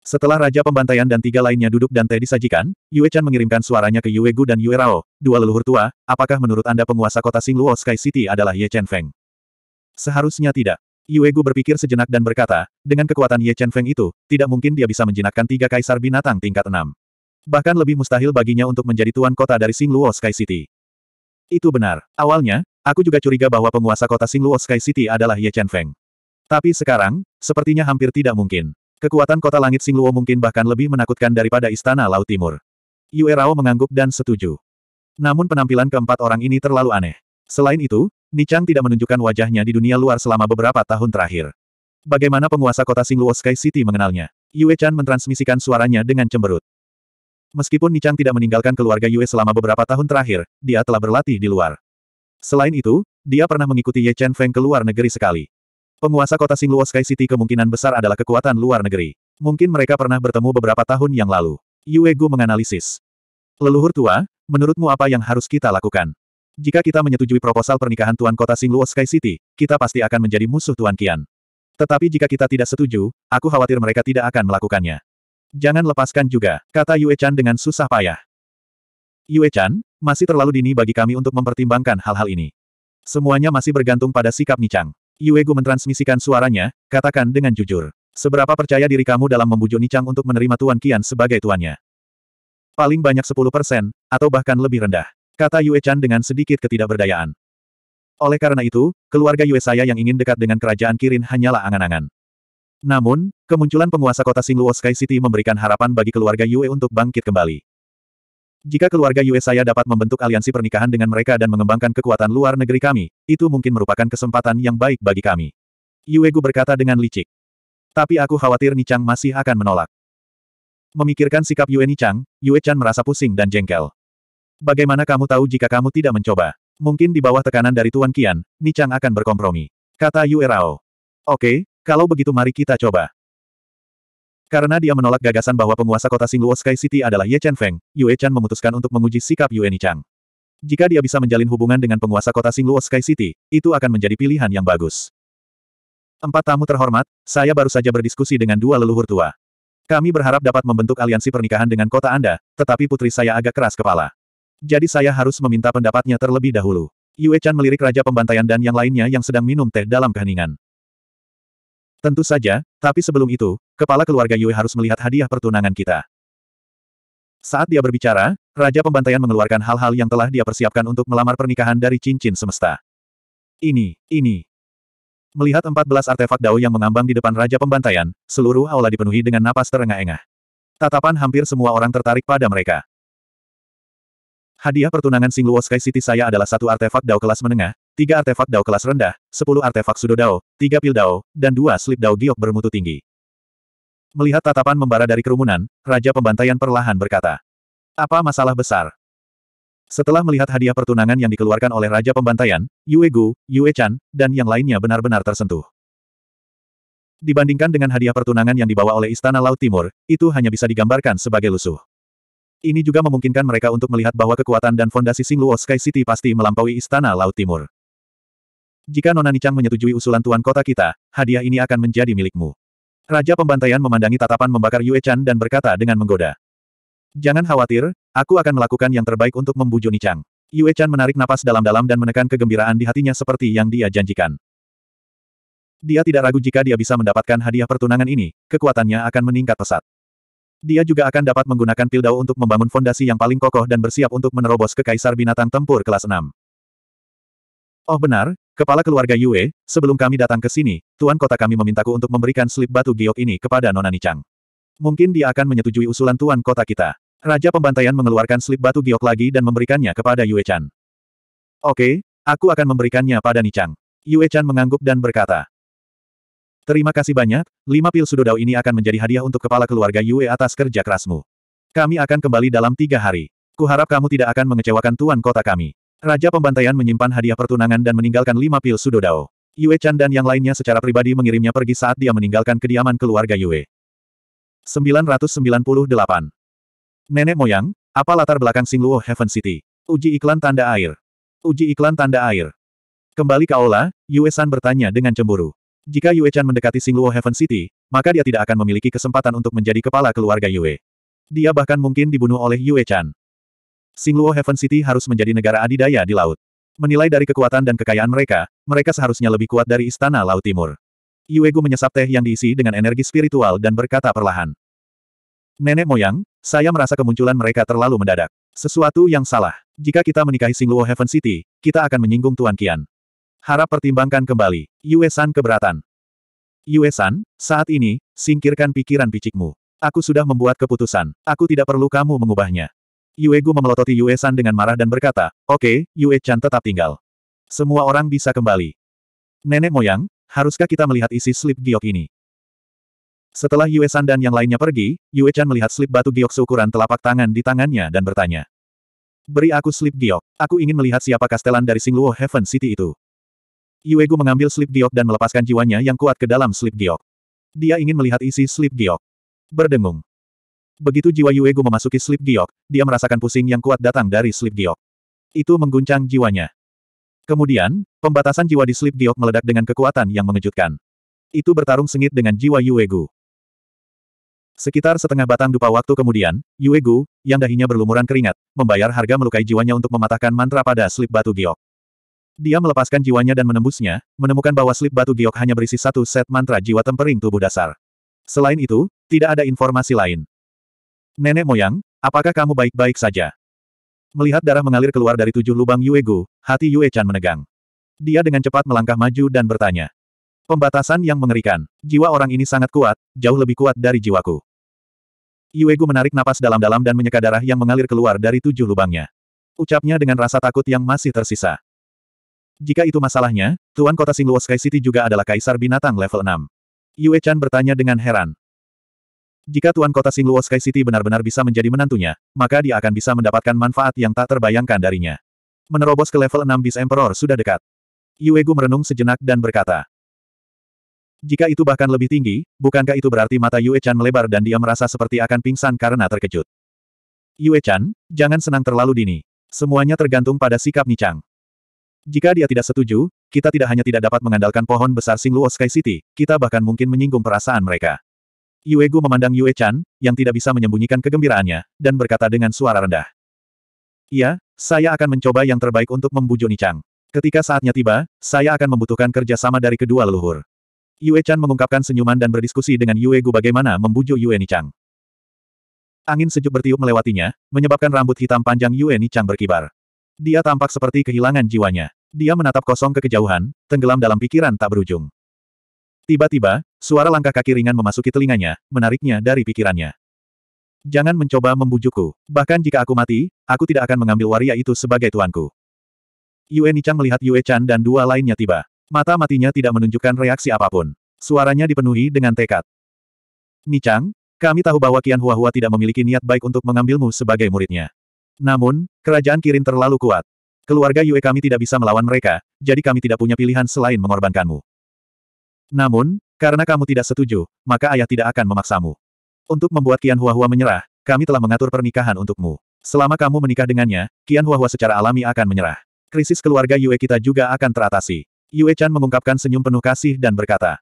Setelah Raja Pembantaian dan tiga lainnya duduk dan teh disajikan, Yue Chan mengirimkan suaranya ke Yue Gu dan Yue Rao, dua leluhur tua, apakah menurut Anda penguasa kota Singluo Sky City adalah Ye Chen Feng? Seharusnya tidak. Yuegu berpikir sejenak dan berkata, dengan kekuatan Ye Chen Feng itu, tidak mungkin dia bisa menjinakkan tiga kaisar binatang tingkat enam. Bahkan lebih mustahil baginya untuk menjadi tuan kota dari Singluo Sky City. Itu benar. Awalnya, aku juga curiga bahwa penguasa kota Singluo Sky City adalah Ye Chen Feng. Tapi sekarang, sepertinya hampir tidak mungkin. Kekuatan kota langit Singluo mungkin bahkan lebih menakutkan daripada istana Laut Timur. Yue Rao mengangguk dan setuju. Namun penampilan keempat orang ini terlalu aneh. Selain itu, Nichang tidak menunjukkan wajahnya di dunia luar selama beberapa tahun terakhir. Bagaimana penguasa kota Singluo Sky City mengenalnya? Yue Chan mentransmisikan suaranya dengan cemberut. Meskipun Nichang tidak meninggalkan keluarga Yue selama beberapa tahun terakhir, dia telah berlatih di luar. Selain itu, dia pernah mengikuti Ye Chen Feng ke luar negeri sekali. Penguasa kota Singluo Sky City kemungkinan besar adalah kekuatan luar negeri. Mungkin mereka pernah bertemu beberapa tahun yang lalu. Yue Gu menganalisis. Leluhur tua, menurutmu apa yang harus kita lakukan? Jika kita menyetujui proposal pernikahan Tuan Kota Singluo Sky City, kita pasti akan menjadi musuh Tuan Kian. Tetapi jika kita tidak setuju, aku khawatir mereka tidak akan melakukannya. Jangan lepaskan juga, kata Yue Chan dengan susah payah. Yue Chan, masih terlalu dini bagi kami untuk mempertimbangkan hal-hal ini. Semuanya masih bergantung pada sikap Nichang. Yue Gu mentransmisikan suaranya, katakan dengan jujur. Seberapa percaya diri kamu dalam membujuk Nichang untuk menerima Tuan Kian sebagai tuannya? Paling banyak 10 atau bahkan lebih rendah. Kata Yue Chan dengan sedikit ketidakberdayaan. Oleh karena itu, keluarga Yue saya yang ingin dekat dengan kerajaan Kirin hanyalah angan-angan. Namun, kemunculan penguasa kota Singluo Sky City memberikan harapan bagi keluarga Yue untuk bangkit kembali. Jika keluarga Yue saya dapat membentuk aliansi pernikahan dengan mereka dan mengembangkan kekuatan luar negeri kami, itu mungkin merupakan kesempatan yang baik bagi kami. Yue Gu berkata dengan licik. Tapi aku khawatir Ni Chang masih akan menolak. Memikirkan sikap Yue Nichang, Yue Chan merasa pusing dan jengkel. Bagaimana kamu tahu jika kamu tidak mencoba? Mungkin di bawah tekanan dari Tuan Kian, Nichang akan berkompromi. Kata Yue Rao. Oke, kalau begitu mari kita coba. Karena dia menolak gagasan bahwa penguasa kota Singluo Sky City adalah Ye Chen Feng, Yue Chan memutuskan untuk menguji sikap Yue Nichang. Jika dia bisa menjalin hubungan dengan penguasa kota Singluo Sky City, itu akan menjadi pilihan yang bagus. Empat tamu terhormat, saya baru saja berdiskusi dengan dua leluhur tua. Kami berharap dapat membentuk aliansi pernikahan dengan kota Anda, tetapi putri saya agak keras kepala jadi saya harus meminta pendapatnya terlebih dahulu. Yue Chan melirik Raja Pembantaian dan yang lainnya yang sedang minum teh dalam keheningan. Tentu saja, tapi sebelum itu, kepala keluarga Yue harus melihat hadiah pertunangan kita. Saat dia berbicara, Raja Pembantaian mengeluarkan hal-hal yang telah dia persiapkan untuk melamar pernikahan dari cincin semesta. Ini, ini. Melihat 14 artefak dao yang mengambang di depan Raja Pembantaian, seluruh aula dipenuhi dengan napas terengah-engah. Tatapan hampir semua orang tertarik pada mereka. Hadiah pertunangan Singluo Sky City saya adalah satu artefak Dao kelas menengah, tiga artefak Dao kelas rendah, sepuluh artefak Sudo Dao, tiga pil Dao, dan dua slip Dao giok bermutu tinggi. Melihat tatapan membara dari kerumunan, Raja Pembantaian perlahan berkata. Apa masalah besar? Setelah melihat hadiah pertunangan yang dikeluarkan oleh Raja Pembantaian, Yue Gu, Yue Chan, dan yang lainnya benar-benar tersentuh. Dibandingkan dengan hadiah pertunangan yang dibawa oleh Istana Laut Timur, itu hanya bisa digambarkan sebagai lusuh. Ini juga memungkinkan mereka untuk melihat bahwa kekuatan dan fondasi Singluo Sky City pasti melampaui Istana Laut Timur. Jika Nona Nichang menyetujui usulan tuan kota kita, hadiah ini akan menjadi milikmu. Raja pembantaian memandangi tatapan membakar Yue Chan dan berkata dengan menggoda. Jangan khawatir, aku akan melakukan yang terbaik untuk membujuk Nichang. Yue Chan menarik napas dalam-dalam dan menekan kegembiraan di hatinya seperti yang dia janjikan. Dia tidak ragu jika dia bisa mendapatkan hadiah pertunangan ini, kekuatannya akan meningkat pesat. Dia juga akan dapat menggunakan pil dao untuk membangun fondasi yang paling kokoh dan bersiap untuk menerobos ke kaisar binatang tempur kelas 6. Oh benar, kepala keluarga Yue, sebelum kami datang ke sini, tuan kota kami memintaku untuk memberikan slip batu giok ini kepada Nona Nichang. Mungkin dia akan menyetujui usulan tuan kota kita. Raja pembantaian mengeluarkan slip batu giok lagi dan memberikannya kepada Yue Chan. Oke, aku akan memberikannya pada Nichang. Yue Chan mengangguk dan berkata, Terima kasih banyak, lima pil sudodao ini akan menjadi hadiah untuk kepala keluarga Yue atas kerja kerasmu. Kami akan kembali dalam tiga hari. Kuharap kamu tidak akan mengecewakan tuan kota kami. Raja Pembantaian menyimpan hadiah pertunangan dan meninggalkan lima pil sudodao. Yue Chan dan yang lainnya secara pribadi mengirimnya pergi saat dia meninggalkan kediaman keluarga Yue. 998. Nenek Moyang, apa latar belakang Singluo Heaven City? Uji iklan tanda air. Uji iklan tanda air. Kembali ke aula, Yue San bertanya dengan cemburu. Jika Yue Chan mendekati Singluo Heaven City, maka dia tidak akan memiliki kesempatan untuk menjadi kepala keluarga Yue. Dia bahkan mungkin dibunuh oleh Yue Chan. Singluo Heaven City harus menjadi negara adidaya di laut. Menilai dari kekuatan dan kekayaan mereka, mereka seharusnya lebih kuat dari Istana Laut Timur. Yue Gu menyesap teh yang diisi dengan energi spiritual dan berkata perlahan. Nenek moyang, saya merasa kemunculan mereka terlalu mendadak. Sesuatu yang salah. Jika kita menikahi Singluo Heaven City, kita akan menyinggung Tuan Qian." Harap pertimbangkan kembali. Yuesan keberatan. Yuesan, saat ini, singkirkan pikiran picikmu. Aku sudah membuat keputusan. Aku tidak perlu kamu mengubahnya. Yuegu memelototi Yuesan dengan marah dan berkata, Oke, okay, Yue-chan tetap tinggal. Semua orang bisa kembali. Nenek moyang, haruskah kita melihat isi slip giok ini? Setelah Yuesan dan yang lainnya pergi, Yue-chan melihat slip batu giok seukuran telapak tangan di tangannya dan bertanya. Beri aku slip giok. Aku ingin melihat siapa kastelan dari Singluo Heaven City itu. Yuegu mengambil slip giok dan melepaskan jiwanya yang kuat ke dalam slip giok. Dia ingin melihat isi slip giok. Berdengung. Begitu jiwa Yuegu memasuki slip giok, dia merasakan pusing yang kuat datang dari slip giok. Itu mengguncang jiwanya. Kemudian, pembatasan jiwa di slip giok meledak dengan kekuatan yang mengejutkan. Itu bertarung sengit dengan jiwa Yuegu. Sekitar setengah batang dupa waktu kemudian, Yuegu, yang dahinya berlumuran keringat, membayar harga melukai jiwanya untuk mematahkan mantra pada slip batu giok. Dia melepaskan jiwanya dan menembusnya, menemukan bahwa slip batu giok hanya berisi satu set mantra jiwa tempering tubuh dasar. Selain itu, tidak ada informasi lain. Nenek moyang, apakah kamu baik-baik saja? Melihat darah mengalir keluar dari tujuh lubang Yuegu, hati Yue Chan menegang. Dia dengan cepat melangkah maju dan bertanya. Pembatasan yang mengerikan. Jiwa orang ini sangat kuat, jauh lebih kuat dari jiwaku. Yuegu menarik napas dalam-dalam dan menyeka darah yang mengalir keluar dari tujuh lubangnya. Ucapnya dengan rasa takut yang masih tersisa. Jika itu masalahnya, Tuan Kota Singluo Sky City juga adalah Kaisar Binatang level 6. Yue Chan bertanya dengan heran. Jika Tuan Kota Singluo Sky City benar-benar bisa menjadi menantunya, maka dia akan bisa mendapatkan manfaat yang tak terbayangkan darinya. Menerobos ke level 6 bis Emperor sudah dekat. Yue Gu merenung sejenak dan berkata, jika itu bahkan lebih tinggi, bukankah itu berarti mata Yue Chan melebar dan dia merasa seperti akan pingsan karena terkejut? Yue Chan, jangan senang terlalu dini. Semuanya tergantung pada sikap Nichang. Jika dia tidak setuju, kita tidak hanya tidak dapat mengandalkan pohon besar Singluo Sky City, kita bahkan mungkin menyinggung perasaan mereka. Yue Gu memandang Yue Chan, yang tidak bisa menyembunyikan kegembiraannya, dan berkata dengan suara rendah. Iya, saya akan mencoba yang terbaik untuk membujuk Nichang. Ketika saatnya tiba, saya akan membutuhkan kerjasama dari kedua leluhur. Yue Chan mengungkapkan senyuman dan berdiskusi dengan Yue Gu bagaimana membujuk Yue Nichang. Angin sejuk bertiup melewatinya, menyebabkan rambut hitam panjang Yue Nichang berkibar. Dia tampak seperti kehilangan jiwanya. Dia menatap kosong ke kejauhan, tenggelam dalam pikiran tak berujung. Tiba-tiba, suara langkah kaki ringan memasuki telinganya, menariknya dari pikirannya. Jangan mencoba membujukku. Bahkan jika aku mati, aku tidak akan mengambil waria itu sebagai tuanku. Yue Nichang melihat Yue Chan dan dua lainnya tiba. Mata matinya tidak menunjukkan reaksi apapun. Suaranya dipenuhi dengan tekad. Nichang, kami tahu bahwa Qian Hua tidak memiliki niat baik untuk mengambilmu sebagai muridnya. Namun, kerajaan Kirin terlalu kuat. Keluarga Yue kami tidak bisa melawan mereka, jadi kami tidak punya pilihan selain mengorbankanmu. Namun, karena kamu tidak setuju, maka ayah tidak akan memaksamu. Untuk membuat Kian Hua Hua menyerah, kami telah mengatur pernikahan untukmu. Selama kamu menikah dengannya, Kian Hua Hua secara alami akan menyerah. Krisis keluarga Yue kita juga akan teratasi. Yue Chan mengungkapkan senyum penuh kasih dan berkata,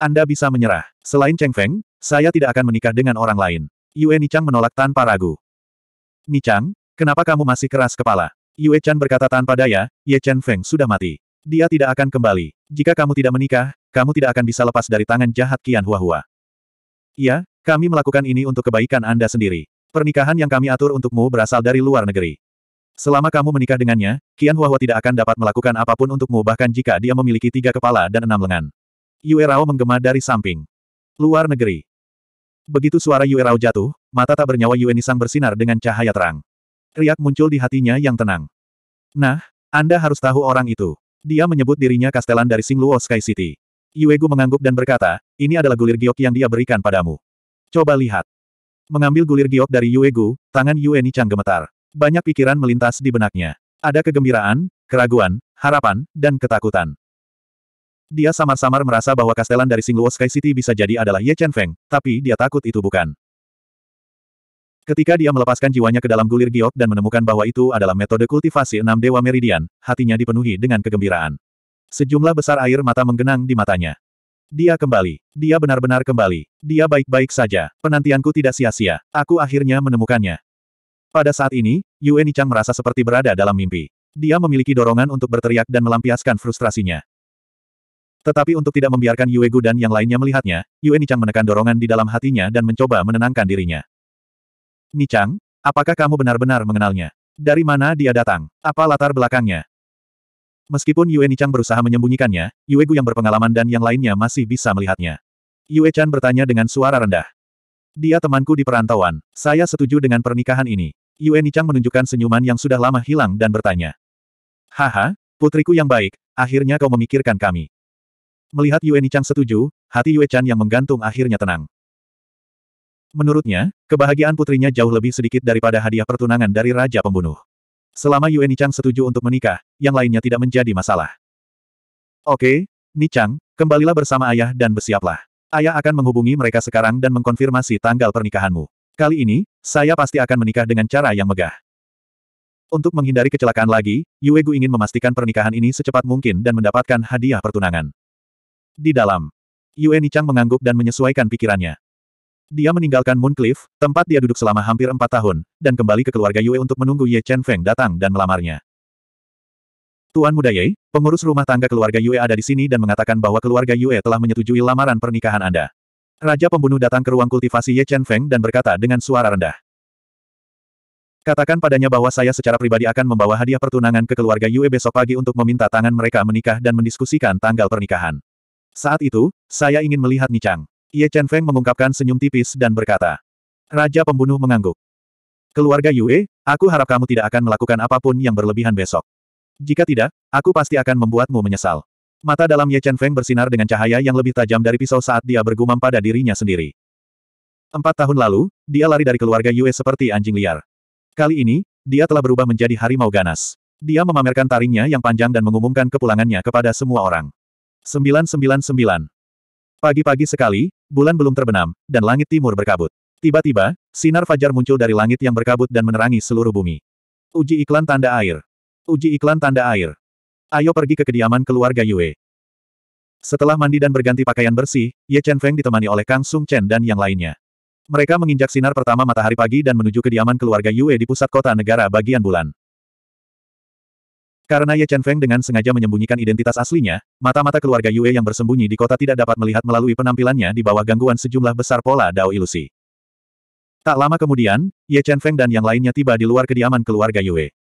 Anda bisa menyerah. Selain Cheng Feng, saya tidak akan menikah dengan orang lain. Yue Nichang menolak tanpa ragu. Nichang, Kenapa kamu masih keras kepala? Yue Chan berkata tanpa daya, Ye Chen Feng sudah mati. Dia tidak akan kembali. Jika kamu tidak menikah, kamu tidak akan bisa lepas dari tangan jahat Qian Huahua. Ya, kami melakukan ini untuk kebaikan Anda sendiri. Pernikahan yang kami atur untukmu berasal dari luar negeri. Selama kamu menikah dengannya, Qian Huahua tidak akan dapat melakukan apapun untukmu bahkan jika dia memiliki tiga kepala dan enam lengan. Yue Rao menggema dari samping. Luar negeri. Begitu suara Yue Rao jatuh, mata tak bernyawa Yue Nisang bersinar dengan cahaya terang. Riak muncul di hatinya yang tenang. Nah, Anda harus tahu orang itu. Dia menyebut dirinya kastelan dari Singluo Sky City. Yuegu mengangguk dan berkata, ini adalah gulir giok yang dia berikan padamu. Coba lihat. Mengambil gulir giok dari Yuegu, tangan Yue Nichang gemetar. Banyak pikiran melintas di benaknya. Ada kegembiraan, keraguan, harapan, dan ketakutan. Dia samar-samar merasa bahwa kastelan dari Singluo Sky City bisa jadi adalah Ye Chen Feng, tapi dia takut itu bukan. Ketika dia melepaskan jiwanya ke dalam gulir giok dan menemukan bahwa itu adalah metode kultivasi enam dewa meridian, hatinya dipenuhi dengan kegembiraan. Sejumlah besar air mata menggenang di matanya. Dia kembali. Dia benar-benar kembali. Dia baik-baik saja. Penantianku tidak sia-sia. Aku akhirnya menemukannya. Pada saat ini, Yue Nichang merasa seperti berada dalam mimpi. Dia memiliki dorongan untuk berteriak dan melampiaskan frustrasinya. Tetapi untuk tidak membiarkan Yue Gu dan yang lainnya melihatnya, Yue Nichang menekan dorongan di dalam hatinya dan mencoba menenangkan dirinya. Nichang, apakah kamu benar-benar mengenalnya? Dari mana dia datang? Apa latar belakangnya? Meskipun Yue Nichang berusaha menyembunyikannya, Yue Gu yang berpengalaman dan yang lainnya masih bisa melihatnya. Yue Chan bertanya dengan suara rendah. Dia temanku di perantauan, saya setuju dengan pernikahan ini. Yue Nichang menunjukkan senyuman yang sudah lama hilang dan bertanya. Haha, putriku yang baik, akhirnya kau memikirkan kami. Melihat Yue Nichang setuju, hati Yue Chan yang menggantung akhirnya tenang. Menurutnya, kebahagiaan putrinya jauh lebih sedikit daripada hadiah pertunangan dari Raja Pembunuh. Selama Yue Nichang setuju untuk menikah, yang lainnya tidak menjadi masalah. Oke, Nichang, kembalilah bersama ayah dan bersiaplah. Ayah akan menghubungi mereka sekarang dan mengkonfirmasi tanggal pernikahanmu. Kali ini, saya pasti akan menikah dengan cara yang megah. Untuk menghindari kecelakaan lagi, Yue Gu ingin memastikan pernikahan ini secepat mungkin dan mendapatkan hadiah pertunangan. Di dalam, Yue Nichang mengangguk dan menyesuaikan pikirannya. Dia meninggalkan Mooncliff, tempat dia duduk selama hampir empat tahun, dan kembali ke keluarga Yue untuk menunggu Ye Chen Feng datang dan melamarnya. Tuan Muda Ye, pengurus rumah tangga keluarga Yue ada di sini dan mengatakan bahwa keluarga Yue telah menyetujui lamaran pernikahan Anda. Raja pembunuh datang ke ruang kultivasi Ye Chen Feng dan berkata dengan suara rendah. Katakan padanya bahwa saya secara pribadi akan membawa hadiah pertunangan ke keluarga Yue besok pagi untuk meminta tangan mereka menikah dan mendiskusikan tanggal pernikahan. Saat itu, saya ingin melihat Nichang. Ye Chen Feng mengungkapkan senyum tipis dan berkata. Raja pembunuh mengangguk. Keluarga Yue, aku harap kamu tidak akan melakukan apapun yang berlebihan besok. Jika tidak, aku pasti akan membuatmu menyesal. Mata dalam Ye Chen Feng bersinar dengan cahaya yang lebih tajam dari pisau saat dia bergumam pada dirinya sendiri. Empat tahun lalu, dia lari dari keluarga Yue seperti anjing liar. Kali ini, dia telah berubah menjadi harimau ganas. Dia memamerkan taringnya yang panjang dan mengumumkan kepulangannya kepada semua orang. 999. Pagi-pagi sekali, bulan belum terbenam, dan langit timur berkabut. Tiba-tiba, sinar fajar muncul dari langit yang berkabut dan menerangi seluruh bumi. Uji iklan tanda air. Uji iklan tanda air. Ayo pergi ke kediaman keluarga Yue. Setelah mandi dan berganti pakaian bersih, Ye Chen Feng ditemani oleh Kang Sung Chen dan yang lainnya. Mereka menginjak sinar pertama matahari pagi dan menuju kediaman keluarga Yue di pusat kota negara bagian bulan. Karena Ye Chen Feng dengan sengaja menyembunyikan identitas aslinya, mata-mata keluarga Yue yang bersembunyi di kota tidak dapat melihat melalui penampilannya di bawah gangguan sejumlah besar pola dao ilusi. Tak lama kemudian, Ye Chen Feng dan yang lainnya tiba di luar kediaman keluarga Yue.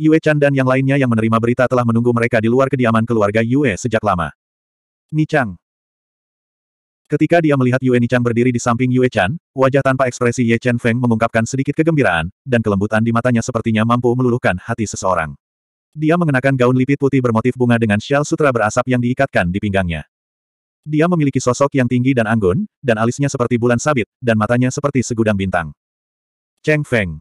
Yue Chan dan yang lainnya yang menerima berita telah menunggu mereka di luar kediaman keluarga Yue sejak lama. Ni Chang, Ketika dia melihat Yue Nichan berdiri di samping Yue Chan, wajah tanpa ekspresi Ye Chen Feng mengungkapkan sedikit kegembiraan, dan kelembutan di matanya sepertinya mampu meluluhkan hati seseorang. Dia mengenakan gaun lipit putih bermotif bunga dengan shell sutra berasap yang diikatkan di pinggangnya. Dia memiliki sosok yang tinggi dan anggun, dan alisnya seperti bulan sabit, dan matanya seperti segudang bintang. Cheng Feng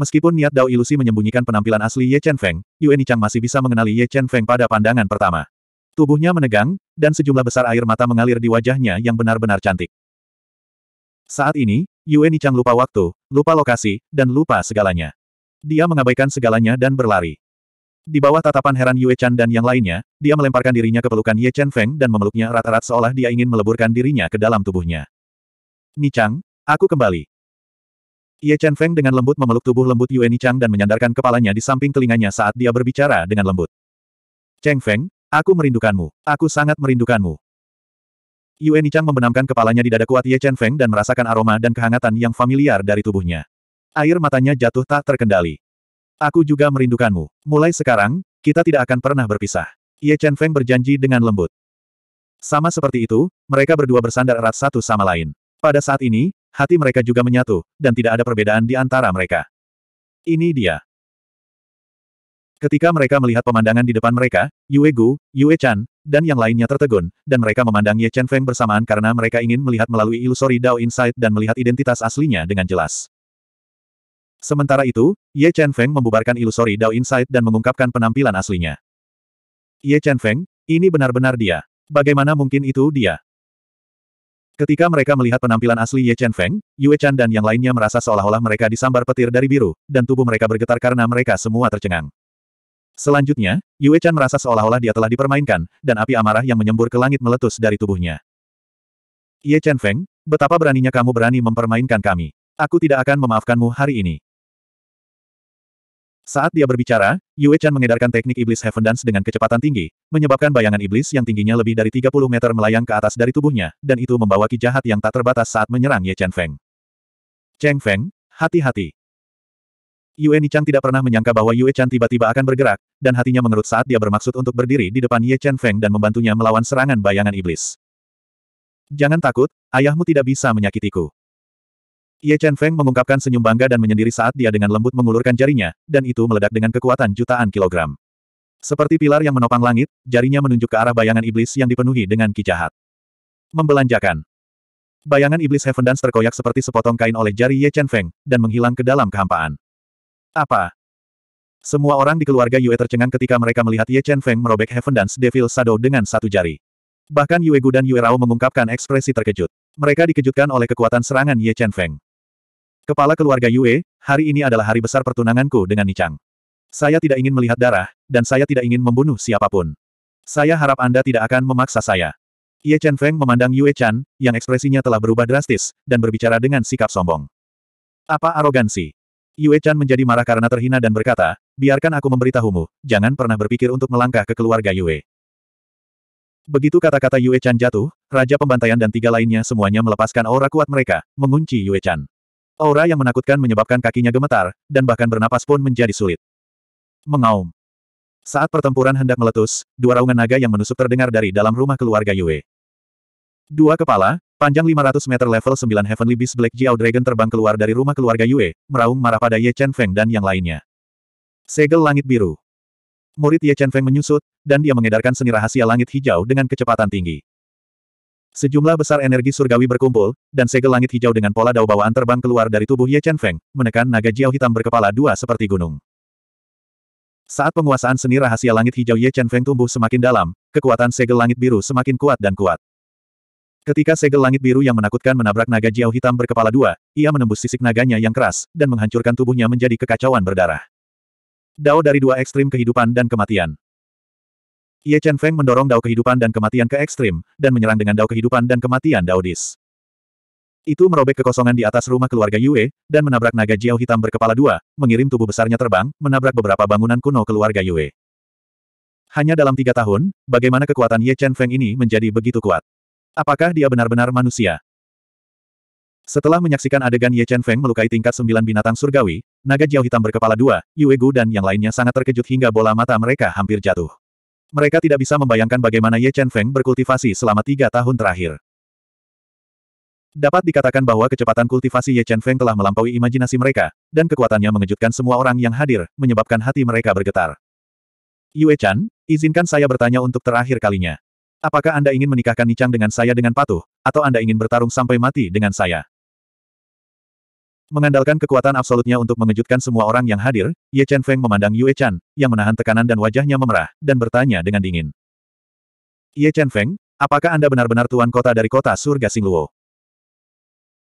Meskipun niat Dao ilusi menyembunyikan penampilan asli Ye Chen Feng, Yue Nichang masih bisa mengenali Ye Chen Feng pada pandangan pertama. Tubuhnya menegang, dan sejumlah besar air mata mengalir di wajahnya yang benar-benar cantik. Saat ini, Yue Nichang lupa waktu, lupa lokasi, dan lupa segalanya. Dia mengabaikan segalanya dan berlari. Di bawah tatapan heran Yue Chan dan yang lainnya, dia melemparkan dirinya ke pelukan Ye Chen Feng dan memeluknya erat-erat seolah dia ingin meleburkan dirinya ke dalam tubuhnya. Nichang, aku kembali. Ye Chen Feng dengan lembut memeluk tubuh lembut Yue Nichang dan menyandarkan kepalanya di samping telinganya saat dia berbicara dengan lembut. Cheng Feng, Aku merindukanmu. Aku sangat merindukanmu. Yue Nichang membenamkan kepalanya di dada kuat Ye Chen Feng dan merasakan aroma dan kehangatan yang familiar dari tubuhnya. Air matanya jatuh tak terkendali. Aku juga merindukanmu. Mulai sekarang, kita tidak akan pernah berpisah. Ye Chen Feng berjanji dengan lembut. Sama seperti itu, mereka berdua bersandar erat satu sama lain. Pada saat ini, hati mereka juga menyatu, dan tidak ada perbedaan di antara mereka. Ini dia. Ketika mereka melihat pemandangan di depan mereka, Yue Gu, Yue Chan, dan yang lainnya tertegun, dan mereka memandang Ye Chen Feng bersamaan karena mereka ingin melihat melalui ilusori Dao Insight dan melihat identitas aslinya dengan jelas. Sementara itu, Ye Chen Feng membubarkan ilusori Dao Insight dan mengungkapkan penampilan aslinya. Ye Chen Feng, ini benar-benar dia. Bagaimana mungkin itu dia? Ketika mereka melihat penampilan asli Ye Chen Feng, Yue Chan dan yang lainnya merasa seolah-olah mereka disambar petir dari biru, dan tubuh mereka bergetar karena mereka semua tercengang. Selanjutnya, Yue Chan merasa seolah-olah dia telah dipermainkan, dan api amarah yang menyembur ke langit meletus dari tubuhnya. Ye Chen Feng, betapa beraninya kamu berani mempermainkan kami. Aku tidak akan memaafkanmu hari ini. Saat dia berbicara, Yue Chan mengedarkan teknik iblis Heaven Dance dengan kecepatan tinggi, menyebabkan bayangan iblis yang tingginya lebih dari 30 meter melayang ke atas dari tubuhnya, dan itu membawa ki jahat yang tak terbatas saat menyerang Ye Chen Feng. Cheng Feng, hati-hati. Yue Nichan tidak pernah menyangka bahwa Yue Chan tiba-tiba akan bergerak, dan hatinya mengerut saat dia bermaksud untuk berdiri di depan Ye Chen Feng dan membantunya melawan serangan bayangan iblis. Jangan takut, ayahmu tidak bisa menyakitiku. Ye Chen Feng mengungkapkan senyum bangga dan menyendiri saat dia dengan lembut mengulurkan jarinya, dan itu meledak dengan kekuatan jutaan kilogram. Seperti pilar yang menopang langit, jarinya menunjuk ke arah bayangan iblis yang dipenuhi dengan kijahat. Membelanjakan. Bayangan iblis Heaven Dance terkoyak seperti sepotong kain oleh jari Ye Chen Feng, dan menghilang ke dalam kehampaan. Apa? Semua orang di keluarga Yue tercengang ketika mereka melihat Ye Chen Feng merobek Heaven Dance Devil Shadow dengan satu jari. Bahkan Yue Gu dan Yue Rao mengungkapkan ekspresi terkejut. Mereka dikejutkan oleh kekuatan serangan Ye Chen Feng. Kepala keluarga Yue, hari ini adalah hari besar pertunanganku dengan Nichang. Saya tidak ingin melihat darah, dan saya tidak ingin membunuh siapapun. Saya harap Anda tidak akan memaksa saya. Ye Chen Feng memandang Yue Chan, yang ekspresinya telah berubah drastis, dan berbicara dengan sikap sombong. Apa arogansi? Yue Chan menjadi marah karena terhina dan berkata, biarkan aku memberitahumu, jangan pernah berpikir untuk melangkah ke keluarga Yue. Begitu kata-kata Yue Chan jatuh, Raja Pembantaian dan tiga lainnya semuanya melepaskan aura kuat mereka, mengunci Yue Chan. Aura yang menakutkan menyebabkan kakinya gemetar, dan bahkan bernapas pun menjadi sulit. Mengaum. Saat pertempuran hendak meletus, dua raungan naga yang menusuk terdengar dari dalam rumah keluarga Yue. Dua kepala, Panjang 500 meter level 9 Heavenly Beast Black Jiao Dragon terbang keluar dari rumah keluarga Yue, meraung marah pada Ye Chen Feng dan yang lainnya. Segel langit biru. Murid Ye Chen Feng menyusut, dan dia mengedarkan seni rahasia langit hijau dengan kecepatan tinggi. Sejumlah besar energi surgawi berkumpul, dan segel langit hijau dengan pola dao bawaan terbang keluar dari tubuh Ye Chen Feng, menekan naga Jiao hitam berkepala dua seperti gunung. Saat penguasaan seni rahasia langit hijau Ye Chen Feng tumbuh semakin dalam, kekuatan segel langit biru semakin kuat dan kuat. Ketika segel langit biru yang menakutkan menabrak naga Jiao hitam berkepala dua, ia menembus sisik naganya yang keras, dan menghancurkan tubuhnya menjadi kekacauan berdarah. Dao dari dua ekstrim kehidupan dan kematian. Ye Chen Feng mendorong dao kehidupan dan kematian ke ekstrim, dan menyerang dengan dao kehidupan dan kematian dao dis. Itu merobek kekosongan di atas rumah keluarga Yue, dan menabrak naga Jiao hitam berkepala dua, mengirim tubuh besarnya terbang, menabrak beberapa bangunan kuno keluarga Yue. Hanya dalam tiga tahun, bagaimana kekuatan Ye Chen Feng ini menjadi begitu kuat. Apakah dia benar-benar manusia? Setelah menyaksikan adegan Ye Chen Feng melukai tingkat sembilan binatang surgawi, naga jauh hitam berkepala dua, Yue Gu dan yang lainnya sangat terkejut hingga bola mata mereka hampir jatuh. Mereka tidak bisa membayangkan bagaimana Ye Chen Feng berkultivasi selama tiga tahun terakhir. Dapat dikatakan bahwa kecepatan kultivasi Ye Chen Feng telah melampaui imajinasi mereka, dan kekuatannya mengejutkan semua orang yang hadir, menyebabkan hati mereka bergetar. Yue Chan, izinkan saya bertanya untuk terakhir kalinya. Apakah Anda ingin menikahkan Nichang dengan saya dengan patuh, atau Anda ingin bertarung sampai mati dengan saya? Mengandalkan kekuatan absolutnya untuk mengejutkan semua orang yang hadir, Ye Chen Feng memandang Yue Chan, yang menahan tekanan dan wajahnya memerah, dan bertanya dengan dingin. Ye Chen Feng, apakah Anda benar-benar tuan kota dari kota surga Singluo?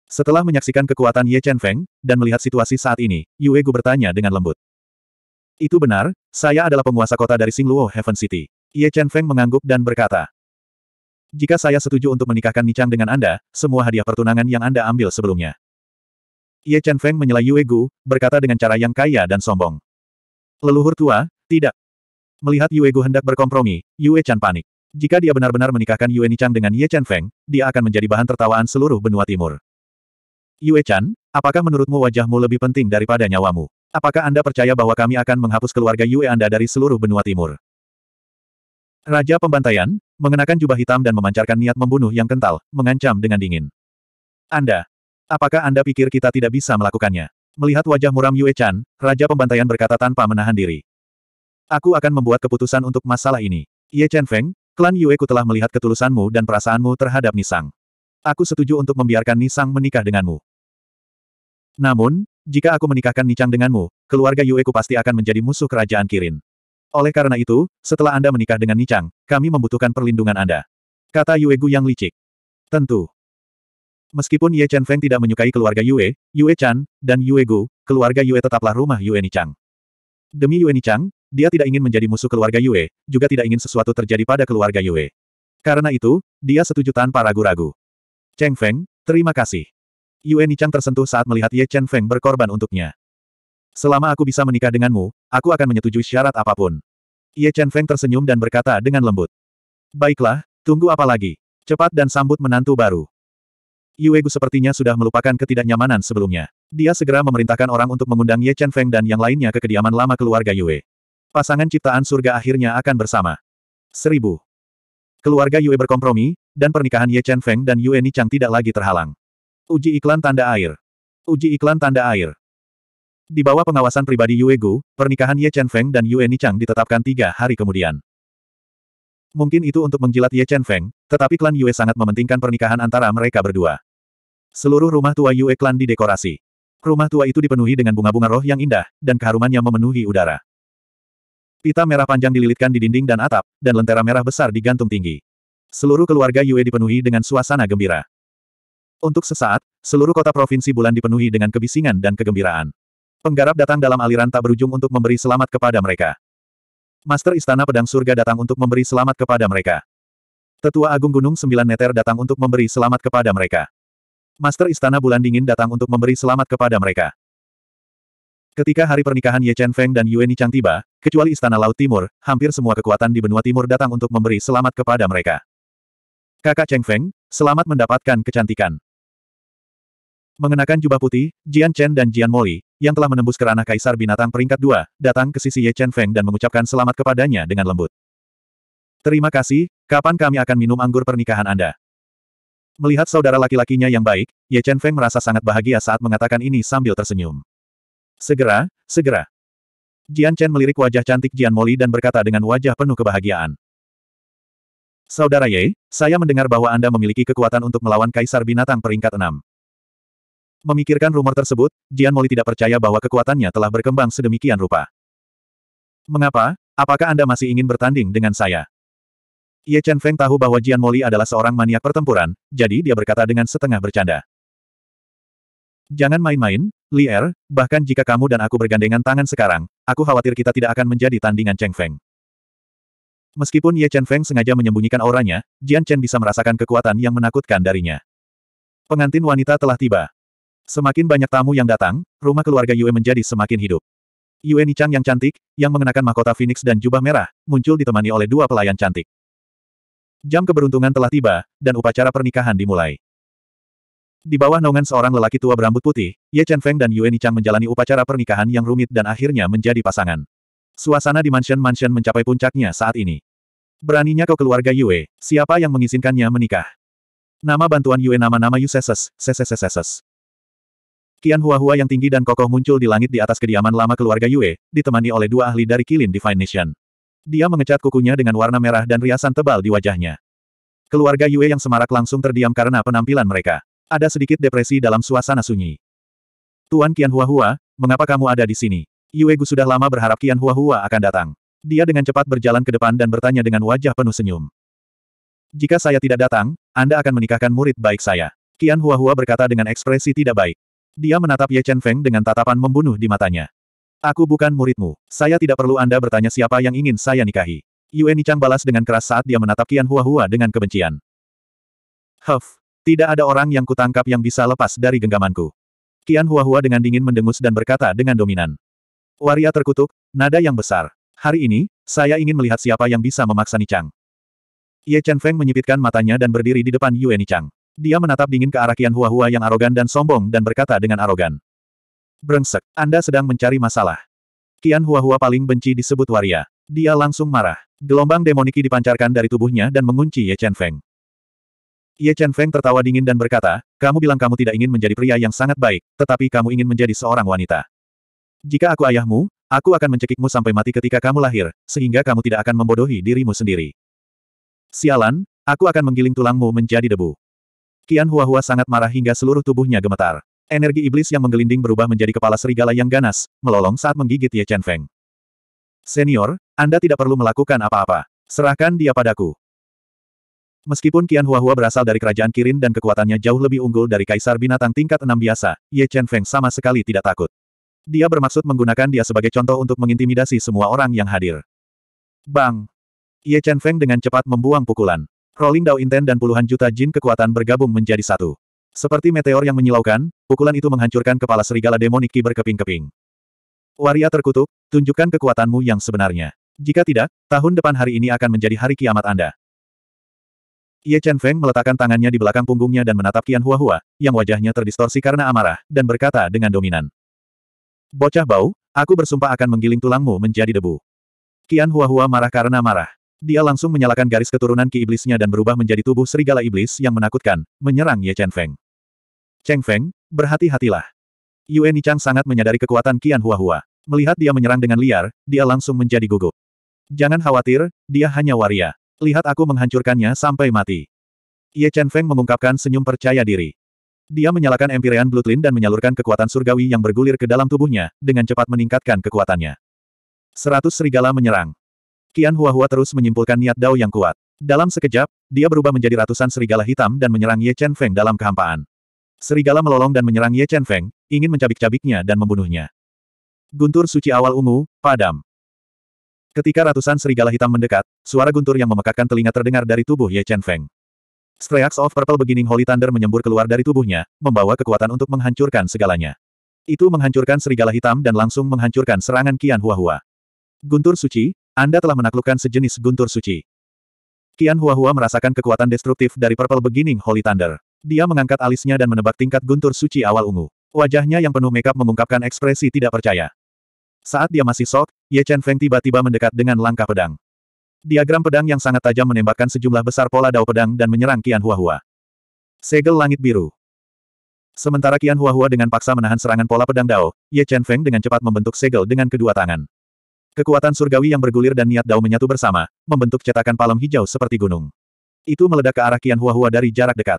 Setelah menyaksikan kekuatan Ye Chen Feng, dan melihat situasi saat ini, Yue Gu bertanya dengan lembut. Itu benar, saya adalah penguasa kota dari Singluo Heaven City. Ye Chen Feng mengangguk dan berkata. Jika saya setuju untuk menikahkan Nichang dengan Anda, semua hadiah pertunangan yang Anda ambil sebelumnya. Ye Chen Feng menyela Yue Gu, berkata dengan cara yang kaya dan sombong. Leluhur tua, tidak. Melihat Yue Gu hendak berkompromi, Yue Chan panik. Jika dia benar-benar menikahkan Yue Nichang dengan Ye Chen Feng, dia akan menjadi bahan tertawaan seluruh benua timur. Yue Chan, apakah menurutmu wajahmu lebih penting daripada nyawamu? Apakah Anda percaya bahwa kami akan menghapus keluarga Yue Anda dari seluruh benua timur? Raja Pembantaian, mengenakan jubah hitam dan memancarkan niat membunuh yang kental, mengancam dengan dingin. Anda. Apakah Anda pikir kita tidak bisa melakukannya? Melihat wajah muram Yue Chan, Raja Pembantaian berkata tanpa menahan diri. Aku akan membuat keputusan untuk masalah ini. Ye Chen Feng, klan Yue ku telah melihat ketulusanmu dan perasaanmu terhadap Nisang. Aku setuju untuk membiarkan Nisang menikah denganmu. Namun, jika aku menikahkan Nichang denganmu, keluarga Yue ku pasti akan menjadi musuh kerajaan Kirin. Oleh karena itu, setelah Anda menikah dengan Nichang, kami membutuhkan perlindungan Anda. Kata Yue Gu yang licik. Tentu. Meskipun Ye Chen Feng tidak menyukai keluarga Yue, Yue Chan, dan Yue Gu, keluarga Yue tetaplah rumah Yue Nichang. Demi Yue Nichang, dia tidak ingin menjadi musuh keluarga Yue, juga tidak ingin sesuatu terjadi pada keluarga Yue. Karena itu, dia setuju tanpa ragu-ragu. Cheng Feng, terima kasih. Yue Nichang tersentuh saat melihat Ye Chen Feng berkorban untuknya. Selama aku bisa menikah denganmu, aku akan menyetujui syarat apapun. Ye Chen Feng tersenyum dan berkata dengan lembut. Baiklah, tunggu apa lagi? Cepat dan sambut menantu baru. Yue Gu sepertinya sudah melupakan ketidaknyamanan sebelumnya. Dia segera memerintahkan orang untuk mengundang Ye Chen Feng dan yang lainnya ke kediaman lama keluarga Yue. Pasangan ciptaan surga akhirnya akan bersama. Seribu. Keluarga Yue berkompromi, dan pernikahan Ye Chen Feng dan Yue Ni Chang tidak lagi terhalang. Uji iklan tanda air. Uji iklan tanda air. Di bawah pengawasan pribadi Yue Gu, pernikahan Ye Chen Feng dan Yue Nichang ditetapkan tiga hari kemudian. Mungkin itu untuk menjilat Ye Chen Feng, tetapi klan Yue sangat mementingkan pernikahan antara mereka berdua. Seluruh rumah tua Yue klan didekorasi. Rumah tua itu dipenuhi dengan bunga-bunga roh yang indah, dan keharumannya memenuhi udara. Pita merah panjang dililitkan di dinding dan atap, dan lentera merah besar digantung tinggi. Seluruh keluarga Yue dipenuhi dengan suasana gembira. Untuk sesaat, seluruh kota provinsi bulan dipenuhi dengan kebisingan dan kegembiraan. Penggarap datang dalam aliran tak berujung untuk memberi selamat kepada mereka. Master Istana Pedang Surga datang untuk memberi selamat kepada mereka. Tetua Agung Gunung Sembilan Neter datang untuk memberi selamat kepada mereka. Master Istana Bulan Dingin datang untuk memberi selamat kepada mereka. Ketika hari pernikahan Ye Chen Feng dan Yue Chang tiba, kecuali Istana Laut Timur, hampir semua kekuatan di benua timur datang untuk memberi selamat kepada mereka. Kakak Cheng Feng, selamat mendapatkan kecantikan. Mengenakan jubah putih, Jian Chen dan Jian Moli, yang telah menembus kerana Kaisar Binatang peringkat Dua datang ke sisi Ye Chen Feng dan mengucapkan selamat kepadanya dengan lembut. Terima kasih, kapan kami akan minum anggur pernikahan Anda? Melihat saudara laki-lakinya yang baik, Ye Chen Feng merasa sangat bahagia saat mengatakan ini sambil tersenyum. Segera, segera. Jian Chen melirik wajah cantik Jian Moli dan berkata dengan wajah penuh kebahagiaan. Saudara Ye, saya mendengar bahwa Anda memiliki kekuatan untuk melawan Kaisar Binatang peringkat Enam. Memikirkan rumor tersebut, Jian Moli tidak percaya bahwa kekuatannya telah berkembang sedemikian rupa. Mengapa? Apakah Anda masih ingin bertanding dengan saya? Ye Chen Feng tahu bahwa Jian Moli adalah seorang maniak pertempuran, jadi dia berkata dengan setengah bercanda. Jangan main-main, Li Er, bahkan jika kamu dan aku bergandengan tangan sekarang, aku khawatir kita tidak akan menjadi tandingan Cheng Feng. Meskipun Ye Chen Feng sengaja menyembunyikan auranya, Jian Chen bisa merasakan kekuatan yang menakutkan darinya. Pengantin wanita telah tiba. Semakin banyak tamu yang datang, rumah keluarga Yue menjadi semakin hidup. Yue Nichang yang cantik, yang mengenakan mahkota Phoenix dan jubah merah, muncul ditemani oleh dua pelayan cantik. Jam keberuntungan telah tiba, dan upacara pernikahan dimulai. Di bawah naungan seorang lelaki tua berambut putih, Ye Chen Feng dan Yue Nichang menjalani upacara pernikahan yang rumit dan akhirnya menjadi pasangan. Suasana di mansion-mansion mencapai puncaknya saat ini. Beraninya kau keluarga Yue, siapa yang mengizinkannya menikah? Nama bantuan Yue nama-nama Yuseses, Seseseseses. Kian Hua-Hua yang tinggi dan kokoh muncul di langit di atas kediaman lama keluarga Yue, ditemani oleh dua ahli dari Kilin Divine Nation. Dia mengecat kukunya dengan warna merah dan riasan tebal di wajahnya. Keluarga Yue yang semarak langsung terdiam karena penampilan mereka. Ada sedikit depresi dalam suasana sunyi. Tuan Kian Hua-Hua, mengapa kamu ada di sini? Yue Gu sudah lama berharap Kian Hua-Hua akan datang. Dia dengan cepat berjalan ke depan dan bertanya dengan wajah penuh senyum. Jika saya tidak datang, Anda akan menikahkan murid baik saya. Kian Hua-Hua berkata dengan ekspresi tidak baik. Dia menatap Ye Chen Feng dengan tatapan membunuh di matanya. Aku bukan muridmu. Saya tidak perlu Anda bertanya siapa yang ingin saya nikahi. Yue Nichang balas dengan keras saat dia menatap Kian Hua Hua dengan kebencian. Huff. Tidak ada orang yang kutangkap yang bisa lepas dari genggamanku. Kian Hua Hua dengan dingin mendengus dan berkata dengan dominan. Waria terkutuk, nada yang besar. Hari ini, saya ingin melihat siapa yang bisa memaksa Nichang. Ye Chen Feng menyipitkan matanya dan berdiri di depan Yue Nichang. Dia menatap dingin ke arah Kian Hua Hua yang arogan dan sombong dan berkata dengan arogan. Brengsek, Anda sedang mencari masalah. Kian Hua Hua paling benci disebut waria. Dia langsung marah. Gelombang demoniki dipancarkan dari tubuhnya dan mengunci Ye Chen Feng. Ye Chen Feng tertawa dingin dan berkata, kamu bilang kamu tidak ingin menjadi pria yang sangat baik, tetapi kamu ingin menjadi seorang wanita. Jika aku ayahmu, aku akan mencekikmu sampai mati ketika kamu lahir, sehingga kamu tidak akan membodohi dirimu sendiri. Sialan, aku akan menggiling tulangmu menjadi debu. Kian Hua Hua sangat marah hingga seluruh tubuhnya gemetar. Energi iblis yang menggelinding berubah menjadi kepala serigala yang ganas, melolong saat menggigit Ye Chen Feng. Senior, Anda tidak perlu melakukan apa-apa. Serahkan dia padaku. Meskipun Kian Hua Hua berasal dari kerajaan Kirin dan kekuatannya jauh lebih unggul dari kaisar binatang tingkat enam biasa, Ye Chen Feng sama sekali tidak takut. Dia bermaksud menggunakan dia sebagai contoh untuk mengintimidasi semua orang yang hadir. Bang! Ye Chen Feng dengan cepat membuang pukulan. Rolling Dao Inten dan puluhan juta jin kekuatan bergabung menjadi satu. Seperti meteor yang menyilaukan, pukulan itu menghancurkan kepala serigala demonik ki berkeping-keping. Waria terkutuk, tunjukkan kekuatanmu yang sebenarnya. Jika tidak, tahun depan hari ini akan menjadi hari kiamat Anda. Ye Chen Feng meletakkan tangannya di belakang punggungnya dan menatap Qian Hua Hua, yang wajahnya terdistorsi karena amarah, dan berkata dengan dominan. Bocah bau, aku bersumpah akan menggiling tulangmu menjadi debu. Qian Hua Hua marah karena marah. Dia langsung menyalakan garis keturunan ki iblisnya dan berubah menjadi tubuh serigala iblis yang menakutkan, menyerang Ye Chen Feng. Cheng Feng, berhati-hatilah. Yue Nichang sangat menyadari kekuatan Qian Hua Hua. Melihat dia menyerang dengan liar, dia langsung menjadi gugup. Jangan khawatir, dia hanya waria. Lihat aku menghancurkannya sampai mati. Ye Chen Feng mengungkapkan senyum percaya diri. Dia menyalakan Empyrean Blutlin dan menyalurkan kekuatan surgawi yang bergulir ke dalam tubuhnya, dengan cepat meningkatkan kekuatannya. Seratus serigala menyerang. Qian Huahua terus menyimpulkan niat Dao yang kuat. Dalam sekejap, dia berubah menjadi ratusan serigala hitam dan menyerang Ye Chen Feng dalam kehampaan. Serigala melolong dan menyerang Ye Chen Feng, ingin mencabik-cabiknya dan membunuhnya. Guntur suci awal ungu, padam. Ketika ratusan serigala hitam mendekat, suara guntur yang memekakkan telinga terdengar dari tubuh Ye Chen Feng. Streaks of Purple Beginning Holy Thunder menyembur keluar dari tubuhnya, membawa kekuatan untuk menghancurkan segalanya. Itu menghancurkan serigala hitam dan langsung menghancurkan serangan Qian Huahua. Guntur suci, anda telah menaklukkan sejenis guntur suci. Kian Hua Hua merasakan kekuatan destruktif dari Purple Beginning Holy Thunder. Dia mengangkat alisnya dan menebak tingkat guntur suci awal ungu. Wajahnya yang penuh makeup mengungkapkan ekspresi tidak percaya. Saat dia masih sok, Ye Chen Feng tiba-tiba mendekat dengan langkah pedang. Diagram pedang yang sangat tajam menembakkan sejumlah besar pola dao pedang dan menyerang Kian Hua Hua. Segel langit biru. Sementara Kian Hua Hua dengan paksa menahan serangan pola pedang dao, Ye Chen Feng dengan cepat membentuk segel dengan kedua tangan. Kekuatan surgawi yang bergulir dan niat Dao menyatu bersama, membentuk cetakan palem hijau seperti gunung. Itu meledak ke arah Kian Huahua dari jarak dekat.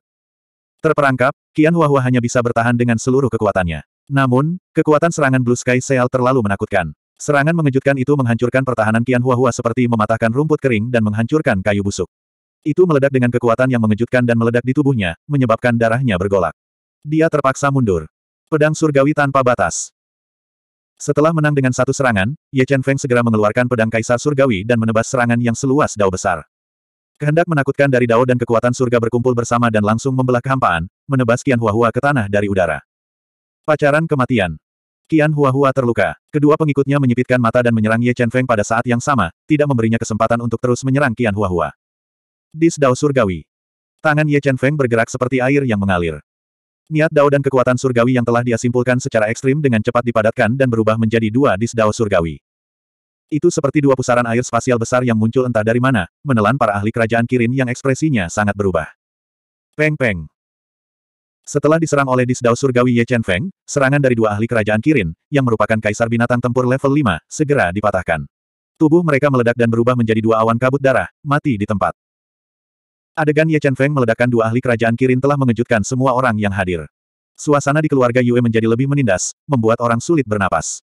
Terperangkap, Kian Huahua hanya bisa bertahan dengan seluruh kekuatannya. Namun, kekuatan serangan Blue Sky Seal terlalu menakutkan. Serangan mengejutkan itu menghancurkan pertahanan Kian Huahua seperti mematahkan rumput kering dan menghancurkan kayu busuk. Itu meledak dengan kekuatan yang mengejutkan dan meledak di tubuhnya, menyebabkan darahnya bergolak. Dia terpaksa mundur. Pedang surgawi tanpa batas. Setelah menang dengan satu serangan, Ye Chen Feng segera mengeluarkan pedang kaisar surgawi dan menebas serangan yang seluas dao besar. Kehendak menakutkan dari dao dan kekuatan surga berkumpul bersama dan langsung membelah kehampaan, menebas Qian Huahua ke tanah dari udara. Pacaran kematian. Qian Huahua terluka. Kedua pengikutnya menyipitkan mata dan menyerang Ye Chen Feng pada saat yang sama, tidak memberinya kesempatan untuk terus menyerang Qian Huahua. Dis Dao Surgawi. Tangan Ye Chen Feng bergerak seperti air yang mengalir. Niat Dao dan kekuatan surgawi yang telah dia simpulkan secara ekstrim dengan cepat dipadatkan dan berubah menjadi dua dis Dao surgawi. Itu seperti dua pusaran air spasial besar yang muncul entah dari mana, menelan para ahli kerajaan Kirin yang ekspresinya sangat berubah. Peng-peng. Setelah diserang oleh Disdao Surgawi Ye Chen Feng, serangan dari dua ahli kerajaan Kirin, yang merupakan kaisar binatang tempur level 5, segera dipatahkan. Tubuh mereka meledak dan berubah menjadi dua awan kabut darah, mati di tempat. Adegan Ye Chen Feng meledakkan dua ahli kerajaan Kirin telah mengejutkan semua orang yang hadir. Suasana di keluarga Yue menjadi lebih menindas, membuat orang sulit bernapas.